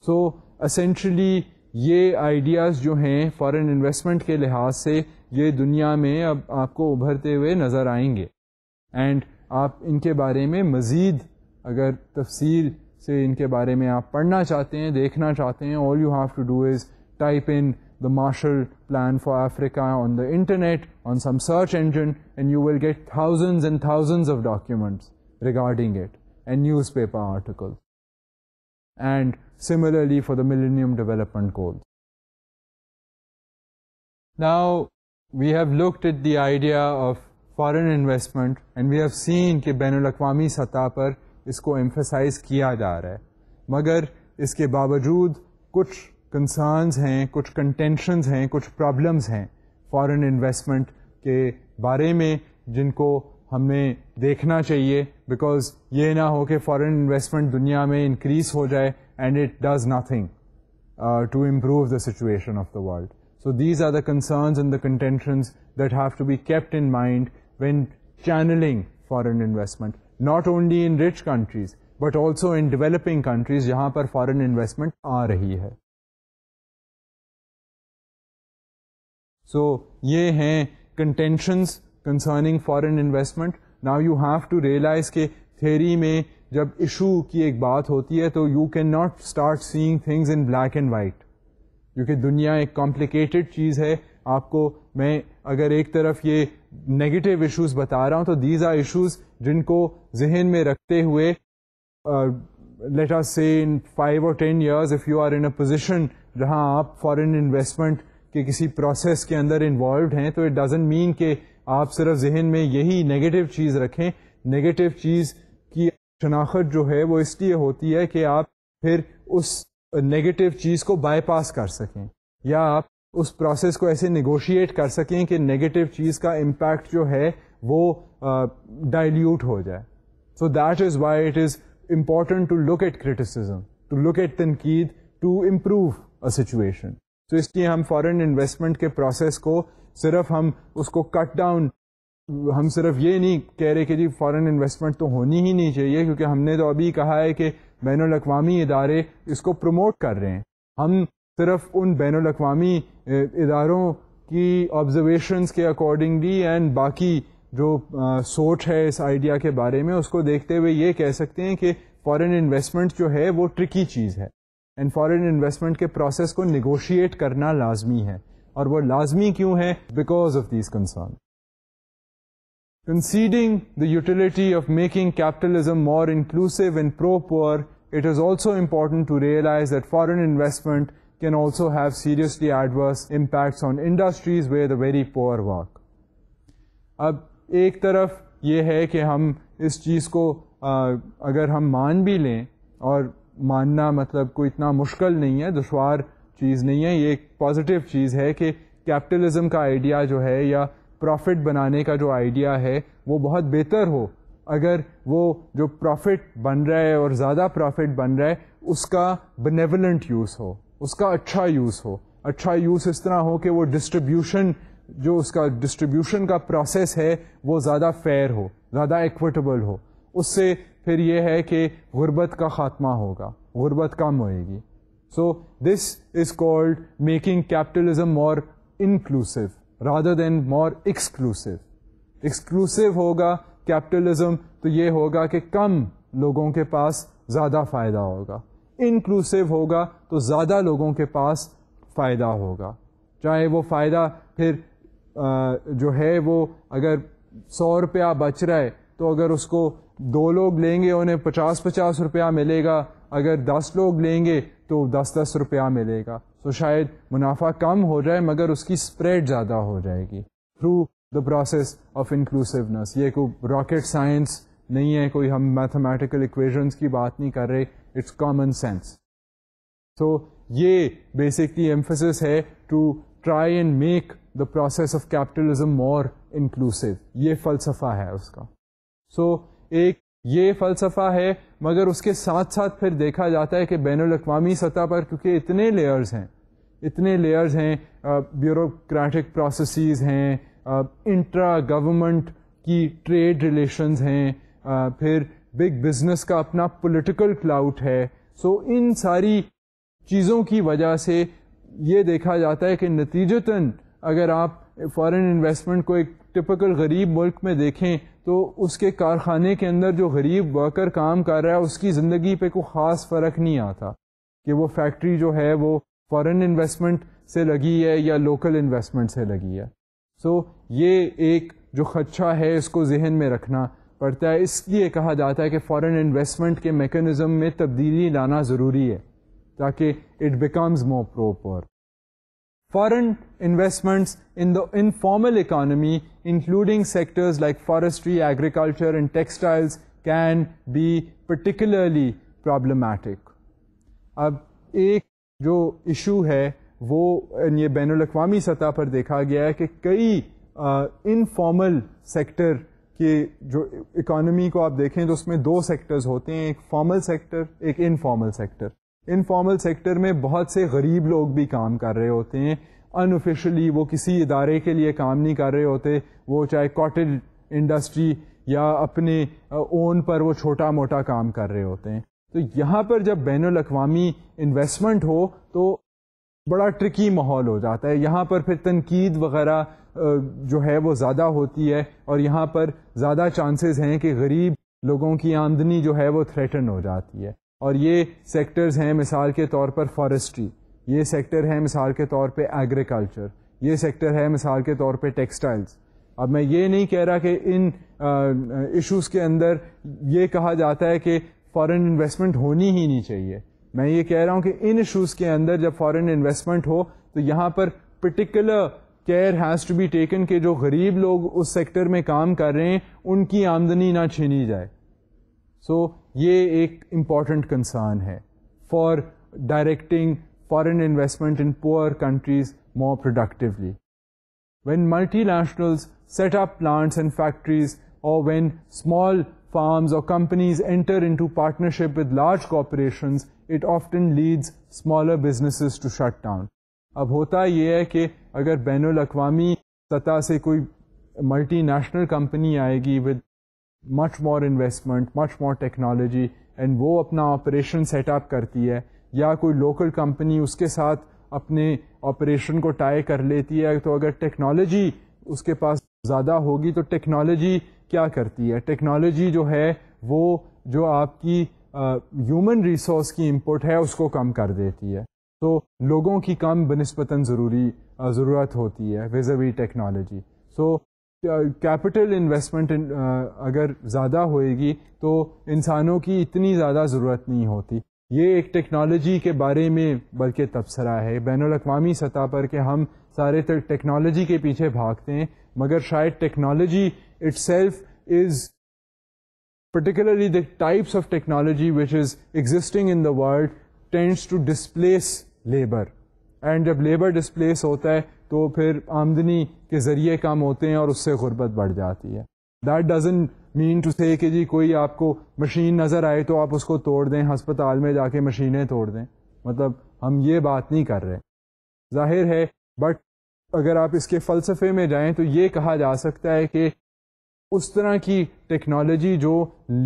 So, essentially ये आइडियाज़ जो हैं फॉरेन इन्वेस्टमेंट के लिहाज से ये दुनिया में अब आपको उभरते हुए नज़र आएंगे एंड आप इनके बारे में मज़ीद अगर तफसील से इनके बारे में आप पढ़ना चाहते हैं देखना चाहते हैं you have to do is type in the Marshall Plan for Africa on the internet, on some search engine, and you will get thousands and thousands of documents. regarding it and newspaper articles. And similarly for the Millennium Development Goals. Now, we have looked at the idea of foreign investment and we have seen कि बैन अवी सतह पर इसको एम्फेसाइज किया जा रहा है मगर इसके बावजूद कुछ कंसर्नस हैं कुछ कंटेंशंस हैं कुछ प्रॉब्लम्स हैं फॉरेन इन्वेस्टमेंट के बारे में जिनको हमें देखना चाहिए because ये ना हो कि foreign investment dunya में increase हो जाए and it does nothing uh, to improve the situation of the world. So these are the concerns and the contentions that have to be kept in mind when channeling foreign investment, not only in rich countries, but also in developing countries जहां पर foreign investment आ रही है. So ये हैं contentions concerning foreign investment now you have to realise के थेरी में जब इशू की एक बात होती है तो you can not start seeing things in black and white क्योंकि दुनिया एक कॉम्प्लिकेटेड चीज़ है आपको मैं अगर एक तरफ ये नेगेटिव इश्यूज बता रहा हूँ तो दीज आर इश्यूज जिनको जहन में रखते हुए let are say in five और ten years if you are in a position जहाँ आप फॉरेन इन्वेस्टमेंट के किसी प्रोसेस के अंदर इन्वॉल्व हैं तो इट डजेंट मीन के आप सिर्फ जहन में यही नेगेटिव चीज़ रखें नेगेटिव चीज़ की शनाख्त जो है वो इसलिए होती है कि आप फिर उस नेगेटिव चीज़ को बाईपास कर सकें या आप उस प्रोसेस को ऐसे निगोशिएट कर सकें कि नेगेटिव चीज़ का इम्पैक्ट जो है वो डाइल्यूट हो जाए so that is why it is important to look at criticism to look at तनकीद टू इम्प्रूव अ सिचुएशन तो इसलिए हम फॉरेन इन्वेस्टमेंट के प्रोसेस को सिर्फ हम उसको कट डाउन हम सिर्फ ये नहीं कह रहे कि जी फॉरेन इन्वेस्टमेंट तो होनी ही नहीं चाहिए क्योंकि हमने तो अभी कहा है कि बैन अवी इदारे इसको प्रमोट कर रहे हैं हम सिर्फ उन बैन अवी इदारों की ऑब्जर्वेशंस के अकॉर्डिंगली एंड बाकी जो आ, सोच है इस आइडिया के बारे में उसको देखते हुए ये कह सकते हैं कि फॉरेन इन्वेस्टमेंट जो है वो ट्रिकी चीज़ है एंड फॉरेन इन्वेस्टमेंट के प्रोसेस को निगोशिएट करना लाजमी है और वो लाजमी क्यों है because of these concern Conceding the utility of making capitalism more inclusive and pro-poor, it is also important to realize that foreign investment can also have seriously adverse impacts on industries where the very poor work. अब एक तरफ ये है कि हम इस चीज़ को आ, अगर हम मान भी लें और मानना मतलब कोई इतना मुश्किल नहीं है दुशवार चीज़ नहीं है ये एक पॉजिटिव चीज़ है कि कैपिटलिज्म का आइडिया जो है या प्रॉफिट बनाने का जो आइडिया है वो बहुत बेहतर हो अगर वो जो प्रॉफिट बन रहा है और ज़्यादा प्रॉफिट बन रहा है उसका बनेवलेंट यूज़ हो उसका अच्छा यूज़ हो अच्छा यूज़ इस तरह हो कि वो डिस्ट्रीब्यूशन जो उसका डिस्ट्रीब्यूशन का प्रोसेस है वो ज़्यादा फेयर हो ज़्यादा इक्विटेबल हो उससे फिर ये है कि गुर्बत का ख़ात्मा होगा गुर्बत कम होएगी So this is called making capitalism more inclusive rather than more exclusive. Exclusive होगा capitalism तो ये होगा कि कम लोगों के पास ज़्यादा फ़ायदा होगा इंक्लूसिव होगा तो ज़्यादा लोगों के पास फ़ायदा होगा चाहे वो फ़ायदा फिर आ, जो है वो अगर सौ रुपया बच रहा है तो अगर उसको दो लोग लेंगे उन्हें पचास पचास रुपया मिलेगा अगर दस लोग लेंगे तो दस दस रुपया मिलेगा तो शायद मुनाफा कम हो जाए मगर उसकी स्प्रेड ज़्यादा हो जाएगी through the process of inclusiveness ये कोई रॉकेट साइंस नहीं है कोई हम मैथमेटिकल इक्वेशंस की बात नहीं कर रहे इट्स कॉमन सेंस तो ये बेसिकली एम्फोसिस है to try and make the process of capitalism more inclusive ये फलसफा है उसका सो so, एक ये फ़लसफ़ा है मगर उसके साथ साथ फिर देखा जाता है कि बैन अवी सतह पर क्योंकि इतने लेयर्स हैं इतने लेयर्स हैं ब्यूरोक्रेटिक प्रोसेसेस हैं इंट्रा गवर्नमेंट की ट्रेड रिलेशंस हैं फिर बिग बिजनेस का अपना पॉलिटिकल क्लाउट है सो so, इन सारी चीज़ों की वजह से ये देखा जाता है कि नतीजतन अगर आप फॉरेन इन्वेस्टमेंट को एक टिपिकल गरीब मुल्क में देखें तो उसके कारखाने के अंदर जो गरीब वर्कर काम कर रहा है उसकी ज़िंदगी पे कोई ख़ास फ़र्क नहीं आता कि वो फैक्ट्री जो है वो फॉरेन इन्वेस्टमेंट से लगी है या लोकल इन्वेस्टमेंट से लगी है सो so, ये एक जो खदशा है इसको जहन में रखना पड़ता है इसलिए कहा जाता है कि फॉरेन इन्वेस्टमेंट के मेकनिज़म में तब्दीली लाना ज़रूरी है ताकि it becomes more proper foreign investments in the informal economy, including sectors like forestry, agriculture, and textiles, can be particularly problematic. अब एक जो इशू है वो ये बैन अवी सतह पर देखा गया है कि कई इनफॉर्मल सेक्टर के जो इकोनॉमी को आप देखें तो उसमें दो सेक्टर्स होते हैं एक फॉर्मल सेक्टर एक इनफॉर्मल सेक्टर इनफॉर्मल सेक्टर में बहुत से गरीब लोग भी काम कर रहे होते हैं अनऑफिशियली वो किसी इदारे के लिए काम नहीं कर रहे होते वो चाहे कॉटेज इंडस्ट्री या अपने ओन पर वो छोटा मोटा काम कर रहे होते हैं तो यहाँ पर जब बैन अवी इन्वेस्टमेंट हो तो बड़ा ट्रिकी माहौल हो जाता है यहाँ पर फिर तनकीद वगैरह जो है वो ज़्यादा होती है और यहाँ पर ज़्यादा चांसेस हैं कि गरीब लोगों की आमदनी जो है वो थ्रेटन हो जाती है और ये सेक्टर्स हैं मिसाल के तौर पर फॉरेस्ट्री ये सेक्टर है मिसाल के तौर पे एग्रीकल्चर ये सेक्टर है मिसाल के तौर पे टेक्सटाइल्स अब मैं ये नहीं कह रहा कि इन इश्यूज के अंदर ये कहा जाता है कि फॉरेन इन्वेस्टमेंट होनी ही नहीं चाहिए मैं ये कह रहा हूँ कि इन इश्यूज़ के अंदर जब फॉरेन इन्वेस्टमेंट हो तो यहाँ पर particular care has to be taken के जो गरीब लोग उस सेक्टर में काम कर रहे हैं उनकी आमदनी ना छीनी जाए सो so, ये एक इम्पॉर्टेंट कंसर्न है for directing foreign investment in poor countries more productively. When multinationals set up plants and factories or when small farms or companies enter into partnership with large corporations, it often leads smaller businesses to shut down. अब होता ये है कि अगर बैन अवी सतह से कोई मल्टी नेशनल कंपनी आएगी with much more investment much more technology and वो अपना ऑपरेशन सेटअप करती है या कोई लोकल कंपनी उसके साथ अपने ऑपरेशन को टाई कर लेती है तो अगर टेक्नोलॉजी उसके पास ज़्यादा होगी तो टेक्नोलॉजी क्या करती है टेक्नोलॉजी जो है वो जो आपकी ह्यूमन रिसोर्स की इनपुट है उसको कम कर देती है तो लोगों की कम बनस्पता ज़रूरी ज़रूरत होती है विजवी technology so capital investment in, अगर ज़्यादा होएगी तो इंसानों की इतनी ज़्यादा ज़रूरत नहीं होती ये एक टेक्नोलॉजी के बारे में बल्कि तबसरा है बैन अवी सतह पर कि हम सारे टेक्नोलॉजी के पीछे भागते हैं मगर शायद technology itself is particularly the types of technology which is existing in the world tends to displace labor and जब labor displace होता है तो फिर आमदनी के ज़रिए कम होते हैं और उससे गुर्बत बढ़ जाती है that doesn't mean to say कि जी कोई आपको मशीन नज़र आए तो आप उसको तोड़ दें हस्पताल में जाके मशीनें तोड़ दें मतलब हम ये बात नहीं कर रहे जाहिर है बट अगर आप इसके फ़लसफ़े में जाएं तो ये कहा जा सकता है कि उस तरह की टेक्नोलॉजी जो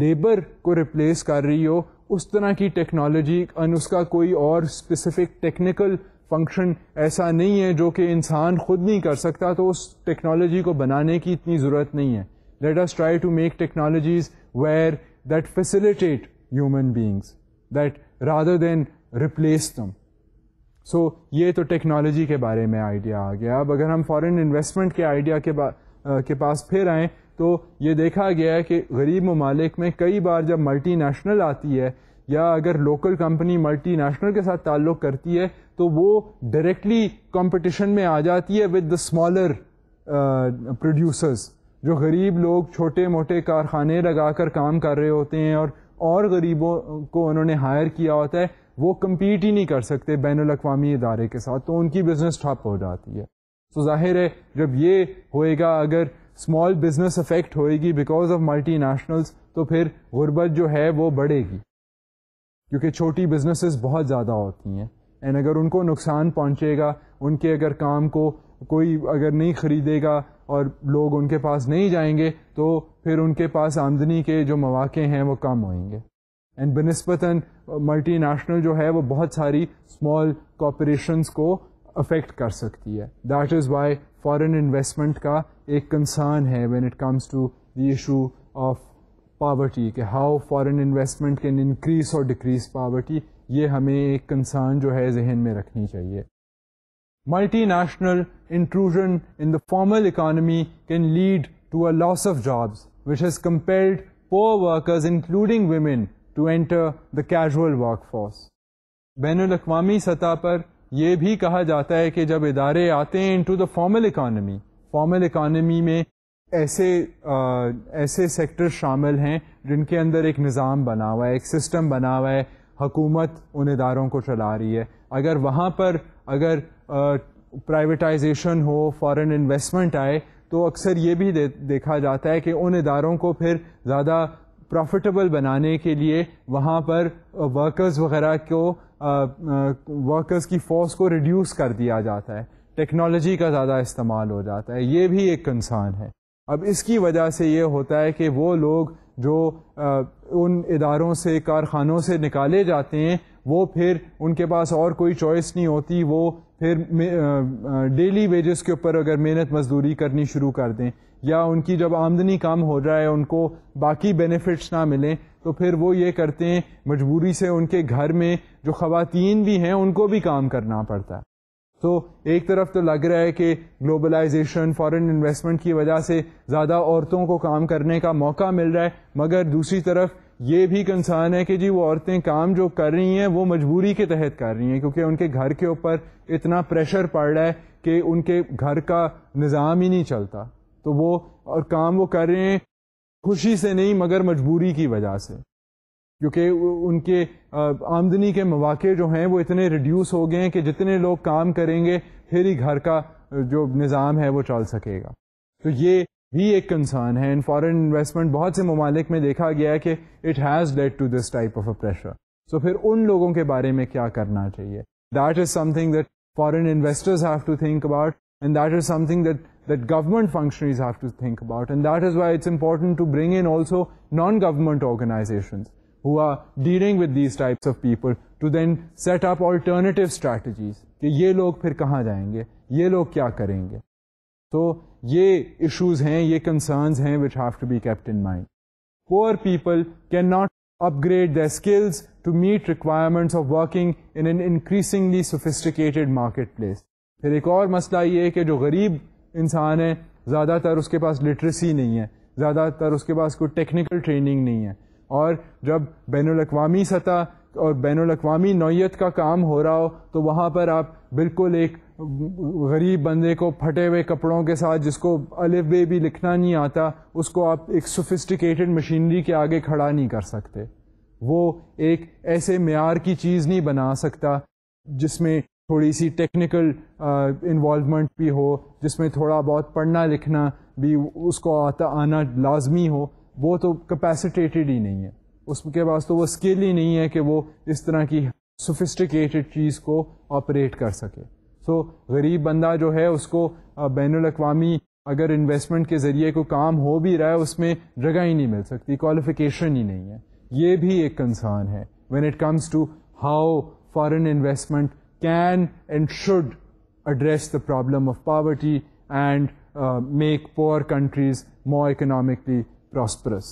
लेबर को रिप्लेस कर रही हो उस तरह की टेक्नोलॉजी उसका कोई और स्पेसिफिक टेक्निकल फंक्शन ऐसा नहीं है जो कि इंसान खुद नहीं कर सकता तो उस टेक्नोलॉजी को बनाने की इतनी ज़रूरत नहीं है let us try to make technologies where that facilitate human beings that rather than replace them so ये तो टेक्नोलॉजी के बारे में आइडिया आ गया अब अगर हम फॉरेन इन्वेस्टमेंट के आइडिया के बा, आ, के पास फिर आएँ तो ये देखा गया है कि गरीब ममालिक में कई बार जब मल्टी नेशनल आती है या अगर लोकल कंपनी मल्टी नेशनल के साथ ताल्लुक़ करती है तो वो डायरेक्टली कंपटीशन में आ जाती है विद द स्मॉलर प्रोड्यूसर्स जो गरीब लोग छोटे मोटे कारखाने लगाकर काम कर रहे होते हैं और और गरीबों को उन्होंने हायर किया होता है वो कम्पीट ही नहीं कर सकते बैन अवी इदारे के साथ तो उनकी बिजनेस ठप हो जाती है तो जाहिर है जब ये होएगा अगर स्मॉल बिजनेस अफेक्ट होएगी बिकॉज ऑफ मल्टी नेशनल्स तो फिर गुर्बत जो है वो बढ़ेगी क्योंकि छोटी बिजनेसेस बहुत ज़्यादा होती हैं एंड अगर उनको नुकसान पहुंचेगा उनके अगर काम को कोई अगर नहीं ख़रीदेगा और लोग उनके पास नहीं जाएंगे तो फिर उनके पास आमदनी के जो मौाक़े हैं वो कम होंगे एंड बनस्बता मल्टी नेशनल जो है वो बहुत सारी स्मॉल कॉपोरेशंस को अफेक्ट कर सकती है that is why foreign investment का एक कंसर्न है when it comes to the issue of poverty के how foreign investment can increase और डिक्रीज पावर्टी ये हमें एक कंसर्न जो है जहन में रखनी चाहिए multinational intrusion in the formal economy can lead to a loss of jobs, which has compelled poor workers, including women, to enter the casual workforce. बैन अवी सतह पर यह भी कहा जाता है कि जब इदारे आते हैं into the formal economy formal economy में ऐसे आ, ऐसे सेक्टर शामिल हैं जिनके अंदर एक निज़ाम बना हुआ है एक सिस्टम बना हुआ है हुकूमत उन इदारों को चला रही है अगर वहाँ पर अगर प्राइवेटाइजेशन हो फॉरेन इन्वेस्टमेंट आए तो अक्सर ये भी दे, देखा जाता है कि उन इदारों को फिर ज़्यादा प्रॉफिटेबल बनाने के लिए वहाँ पर वर्कर्स वगैरह को वर्कर्स की फोर्स को रिड्यूस कर दिया जाता है टेक्नोलॉजी का ज़्यादा इस्तेमाल हो जाता है ये भी एक कंसर्न है अब इसकी वजह से ये होता है कि वो लोग जो आ, उन इदारों से कारखानों से निकाले जाते हैं वो फिर उनके पास और कोई चॉइस नहीं होती वो फिर डेली वेजेस के ऊपर अगर मेहनत मजदूरी करनी शुरू कर दें या उनकी जब आमदनी कम हो जाए उनको बाकी बेनिफिट्स ना मिलें तो फिर वो ये करते हैं मजबूरी से उनके घर में जो ख़वातीन भी हैं उनको भी काम करना पड़ता है तो एक तरफ तो लग रहा है कि ग्लोबलाइजेशन फॉरेन इन्वेस्टमेंट की वजह से ज़्यादा औरतों को काम करने का मौका मिल रहा है मगर दूसरी तरफ ये भी कंसर्न है कि जी वो औरतें काम जो कर रही हैं वो मजबूरी के तहत कर रही हैं क्योंकि उनके घर के ऊपर इतना प्रेशर पड़ रहा है कि उनके घर का निज़ाम ही नहीं चलता तो वो और काम वो कर रहे हैं खुशी से नहीं मगर मजबूरी की वजह से क्योंकि उनके आमदनी के मौाक़े जो हैं वो इतने रिड्यूस हो गए हैं कि जितने लोग काम करेंगे फिर ही घर का जो निज़ाम है वो चल सकेगा तो ये भी एक कंसर्न है इन फॉरेन इन्वेस्टमेंट बहुत से ममालिक में देखा गया है कि it has led to this type of a pressure so फिर उन लोगों के बारे में क्या करना चाहिए that is something that foreign investors have to think about and that is something that that government functionaries have to think about and that is why it's important to bring in also non-government organizations who are dealing with these types of people to then set up alternative strategies कि ये लोग फिर कहाँ जाएंगे ये लोग क्या करेंगे तो ये issues हैं ये concerns हैं which have to be kept in mind. Poor people cannot upgrade their skills to meet requirements of working in an increasingly sophisticated marketplace. फिर एक और मसला ये है कि जो गरीब इंसान है ज़्यादातर उसके पास लिटरेसी नहीं है ज़्यादातर उसके पास कोई टेक्निकल ट्रेनिंग नहीं है और जब बैन अवी सतह और बैन अवी नौीयत का काम हो रहा हो तो वहाँ पर आप बिल्कुल एक गरीब बंदे को फटे हुए कपड़ों के साथ जिसको अलिफ बे भी लिखना नहीं आता उसको आप एक सोफिस्टिकेटेड मशीनरी के आगे खड़ा नहीं कर सकते वो एक ऐसे मैार की चीज़ नहीं बना सकता जिसमें थोड़ी सी टेक्निकल इन्वॉल्वमेंट भी हो जिसमें थोड़ा बहुत पढ़ना लिखना भी उसको आता आना लाजमी हो वो तो कैपेसिटेटेड ही नहीं है उसके पास तो वो स्किल ही नहीं है कि वो इस तरह की सोफिस्टिकेटेड चीज़ को ऑपरेट कर सके सो so, गरीब बंदा जो है उसको बैन अवी अगर इन्वेस्टमेंट के ज़रिए कोई काम हो भी रहा है उसमें जगह ही नहीं मिल सकती क्वालिफिकेशन ही नहीं है ये भी एक कंसर्न है when it comes to how foreign investment can and should address the problem of poverty and uh, make poor countries more economically prosperous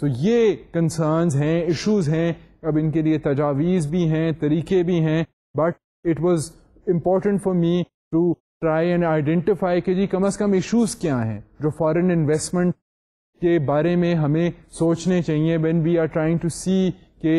so ये कंसर्न्स हैं इश्यूज हैं अब इनके लिए तजावीज़ भी हैं तरीके भी हैं but it was important for me to try and identify कि जी कम अज़ कम इश्यूज क्या हैं जो फॉरेन इन्वेस्टमेंट के बारे में हमें सोचने चाहिए when we are trying to see के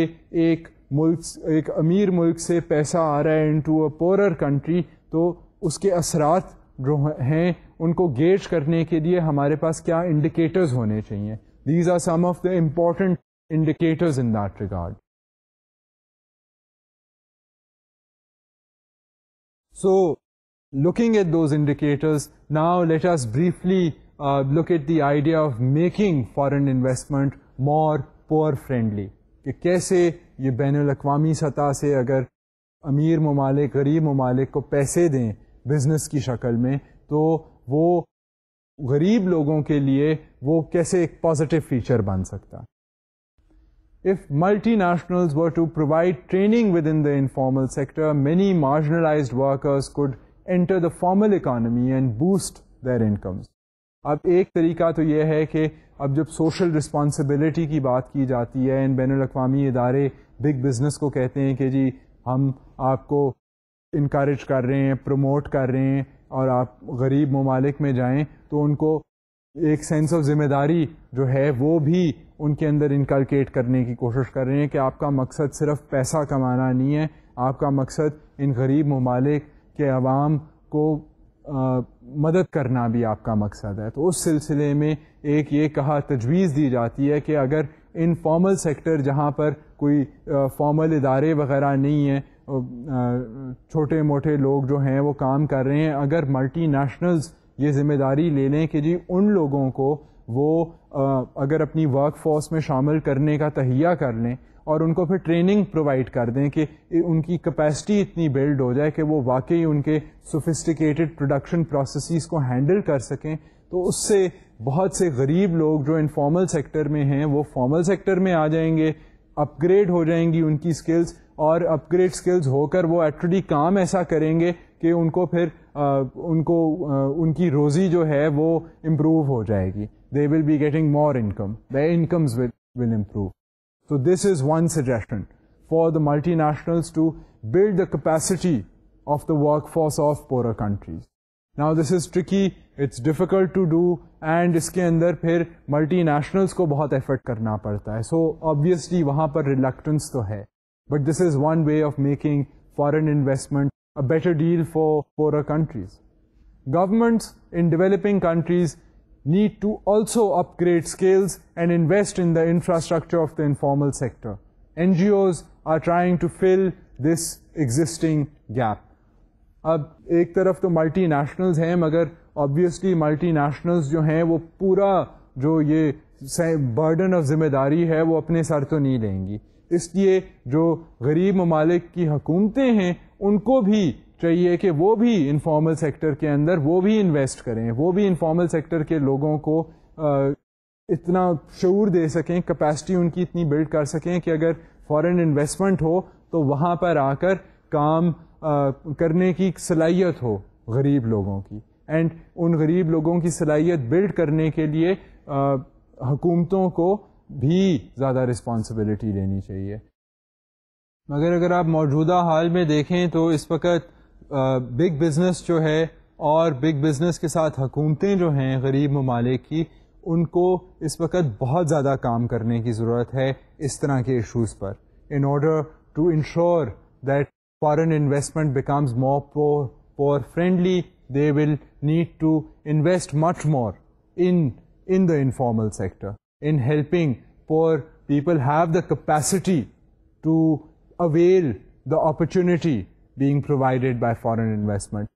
एक मुल्क एक अमीर मुल्क से पैसा आ रहा है इन टू अ पोरर कंट्री तो उसके असरात जो हैं उनको गेज करने के लिए हमारे पास क्या इंडिकेटर्स होने चाहिए These are some of the important indicators in that regard. So, looking at those indicators, now let us briefly uh, look at the idea of making foreign investment more poor friendly. کہ کیسے یہ بین الاقوامی سطح سے اگر امیر ممالک غریب ممالک کو پیسے دیں بزنس کی شکل میں تو وہ गरीब लोगों के लिए वो कैसे एक पॉजिटिव फीचर बन सकता If multinationals were to provide training within the informal sector, many marginalized workers could enter the formal economy and boost their incomes. अब एक तरीका तो यह है कि अब जब सोशल रिस्पॉन्सिबिलिटी की बात की जाती है इन बैन अवी इदारे बिग बिजनेस को कहते हैं कि जी हम आपको इनक्रेज कर रहे हैं प्रमोट कर रहे हैं और आप गरीब ममालिक में जाएं तो उनको एक सेंस ऑफ ज़िम्मेदारी जो है वो भी उनके अंदर इनकलकेट करने की कोशिश कर रहे हैं कि आपका मकसद सिर्फ पैसा कमाना नहीं है आपका मकसद इन गरीब ममालिक के आवाम को आ, मदद करना भी आपका मकसद है तो उस सिलसिले में एक ये कहा तजवीज़ दी जाती है कि अगर इनफॉर्मल सेक्टर जहाँ पर कोई फॉर्मल इदारे वगैरह नहीं हैं छोटे मोटे लोग जो हैं वो काम कर रहे हैं अगर मल्टीनेशनल्स ये जिम्मेदारी ले लें कि जी उन लोगों को वो अगर अपनी वर्क फोर्स में शामिल करने का तहिया कर लें और उनको फिर ट्रेनिंग प्रोवाइड कर दें कि उनकी कैपेसिटी इतनी बिल्ड हो जाए कि वो वाकई उनके सोफिस्टिकेटेड प्रोडक्शन प्रोसेसेस को हैंडल कर सकें तो उससे बहुत से गरीब लोग जो इनफॉर्मल सेक्टर में हैं वो फॉर्मल सेक्टर में आ जाएंगे अपग्रेड हो जाएंगी उनकी स्किल्स और अपग्रेड स्किल्स होकर वो एक्चुअली काम ऐसा करेंगे कि उनको फिर आ, उनको आ, उनकी रोज़ी जो है वो इम्प्रूव हो जाएगी they will be getting more income the incomes will improve so this is one suggestion for the multi nationals to build the capacity of the work force of poor countries now this is tricky it's difficult to do and इसके अंदर फिर मल्टी नेशनल्स को बहुत एफर्ट करना पड़ता है सो so, ऑब्वियसली वहाँ पर रिलक्टेंस तो है But this is one way of making foreign investment a better deal for poorer countries. Governments in developing countries need to also upgrade skills and invest in the infrastructure of the informal sector. NGOs are trying to fill this existing gap. अब एक तरफ तो multinationals हैं मगर obviously multinationals जो हैं वो पूरा जो ये burden of जिम्मेदारी है वो अपने सर तो नहीं लेंगी इसलिए जो गरीब ममालिक की हकूमतें हैं उनको भी चाहिए कि वो भी इनफॉर्मल सेक्टर के अंदर वो भी इन्वेस्ट करें वो भी इनफॉर्मल सेक्टर के लोगों को इतना शूर दे सकें कैपेसिटी उनकी इतनी बिल्ड कर सकें कि अगर फॉरेन इन्वेस्टमेंट हो तो वहाँ पर आकर काम करने की सलाहियत हो गरीब लोगों की एंड उन गरीब लोगों की सलाहियत बिल्ड करने के लिए हुकूमतों को भी ज़्यादा रिस्पॉन्सिबिलिटी लेनी चाहिए मगर अगर आप मौजूदा हाल में देखें तो इस वक्त बिग बिज़नेस जो है और बिग बिज़नेस के साथ हुकूमतें जो हैं गरीब ममालिक की उनको इस वक्त बहुत ज़्यादा काम करने की ज़रूरत है इस तरह के इश्यूज़ पर in order to ensure that foreign investment becomes more poor friendly they will need to invest much more in in the informal sector in helping poor people have the capacity to avail the opportunity being provided by foreign investment.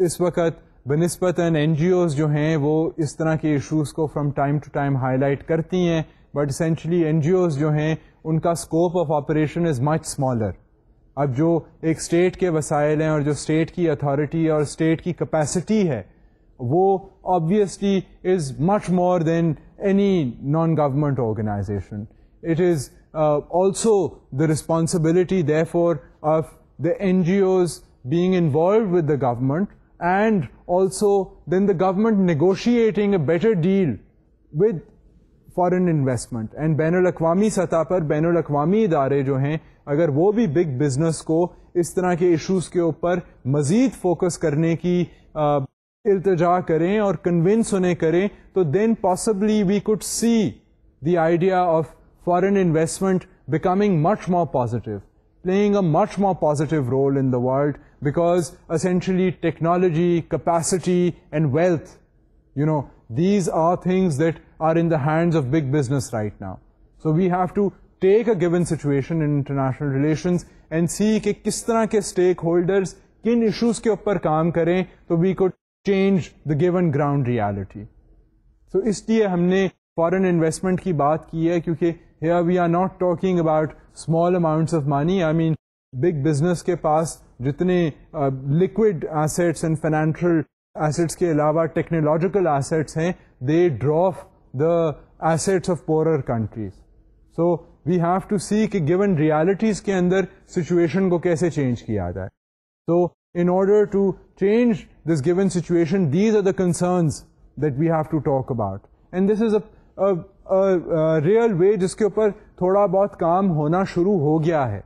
इस वक्त बनस्बता एन जी ओज जो हैं वो इस तरह के इशूज़ को from time to time highlight करती हैं बट इसेंशली एन जी ओज जो हैं उनका scope of operation is much smaller अब जो एक स्टेट के वसाइल हैं और जो स्टेट की अथॉरिटी और स्टेट की कैपेसिटी है वो obviously is much more than any non-government organization. It is uh, also the responsibility, therefore, of the NGOs being involved with the government and also then the government negotiating a better deal with foreign investment. And बैन अवी सतह पर बैन अवी इदारे जो हैं अगर वो भी बिग बिजनेस को इस तरह iltija karein or convince unhe karein, So then possibly we could see the idea of foreign investment becoming much more positive, playing a much more positive role in the world because essentially technology, capacity and wealth, you know, these are things that are in the hands of big business right now. So we have to take a given situation in international relations and see कि किस तरह के stakeholders किन issues के ऊपर काम करें तो we could change the given ground reality. So इसलिए हमने foreign investment की बात की है क्योंकि here we are not talking about small amounts of money. I mean big business के पास जितने liquid assets and financial assets के अलावा technological assets हैं they dwarf the assets of poorer countries. So we have to see कि given realities के अंदर situation को कैसे change किया जाए. So in order to change this given situation, these are the concerns that we have to talk about. And this is a, a, a, a real way जिसके ऊपर थोड़ा बहुत काम होना शुरू हो गया है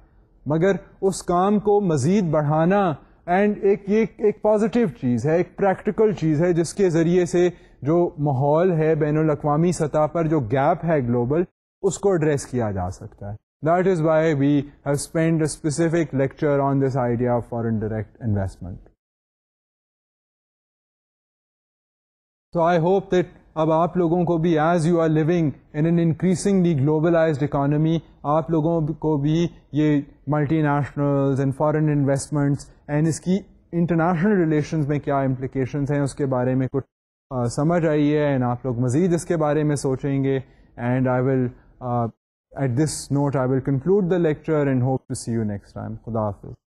मगर उस काम को मज़ीद बढ़ाना एंड एक ये एक पॉजिटिव चीज़ है एक प्रैक्टिकल चीज़ है जिसके ज़रिए से जो माहौल है बैन अवी सतह पर जो गैप है ग्लोबल उसको एड्रेस किया जा सकता है that is why we have spend a specific lecture on this idea of foreign direct So तो I hope that अब आप लोगों को भी as you are living in an increasingly globalised economy आप लोगों को भी ये multi nationals and foreign investments and इसकी इंटरनेशनल रिलेशंस में क्या इम्प्लिकेशंस हैं उसके बारे में कुछ uh, समझ आई है एंड आप लोग मज़ीद इसके बारे में सोचेंगे and I will at this note I will conclude the lecture and hope to see you next time खुदा हाफिज़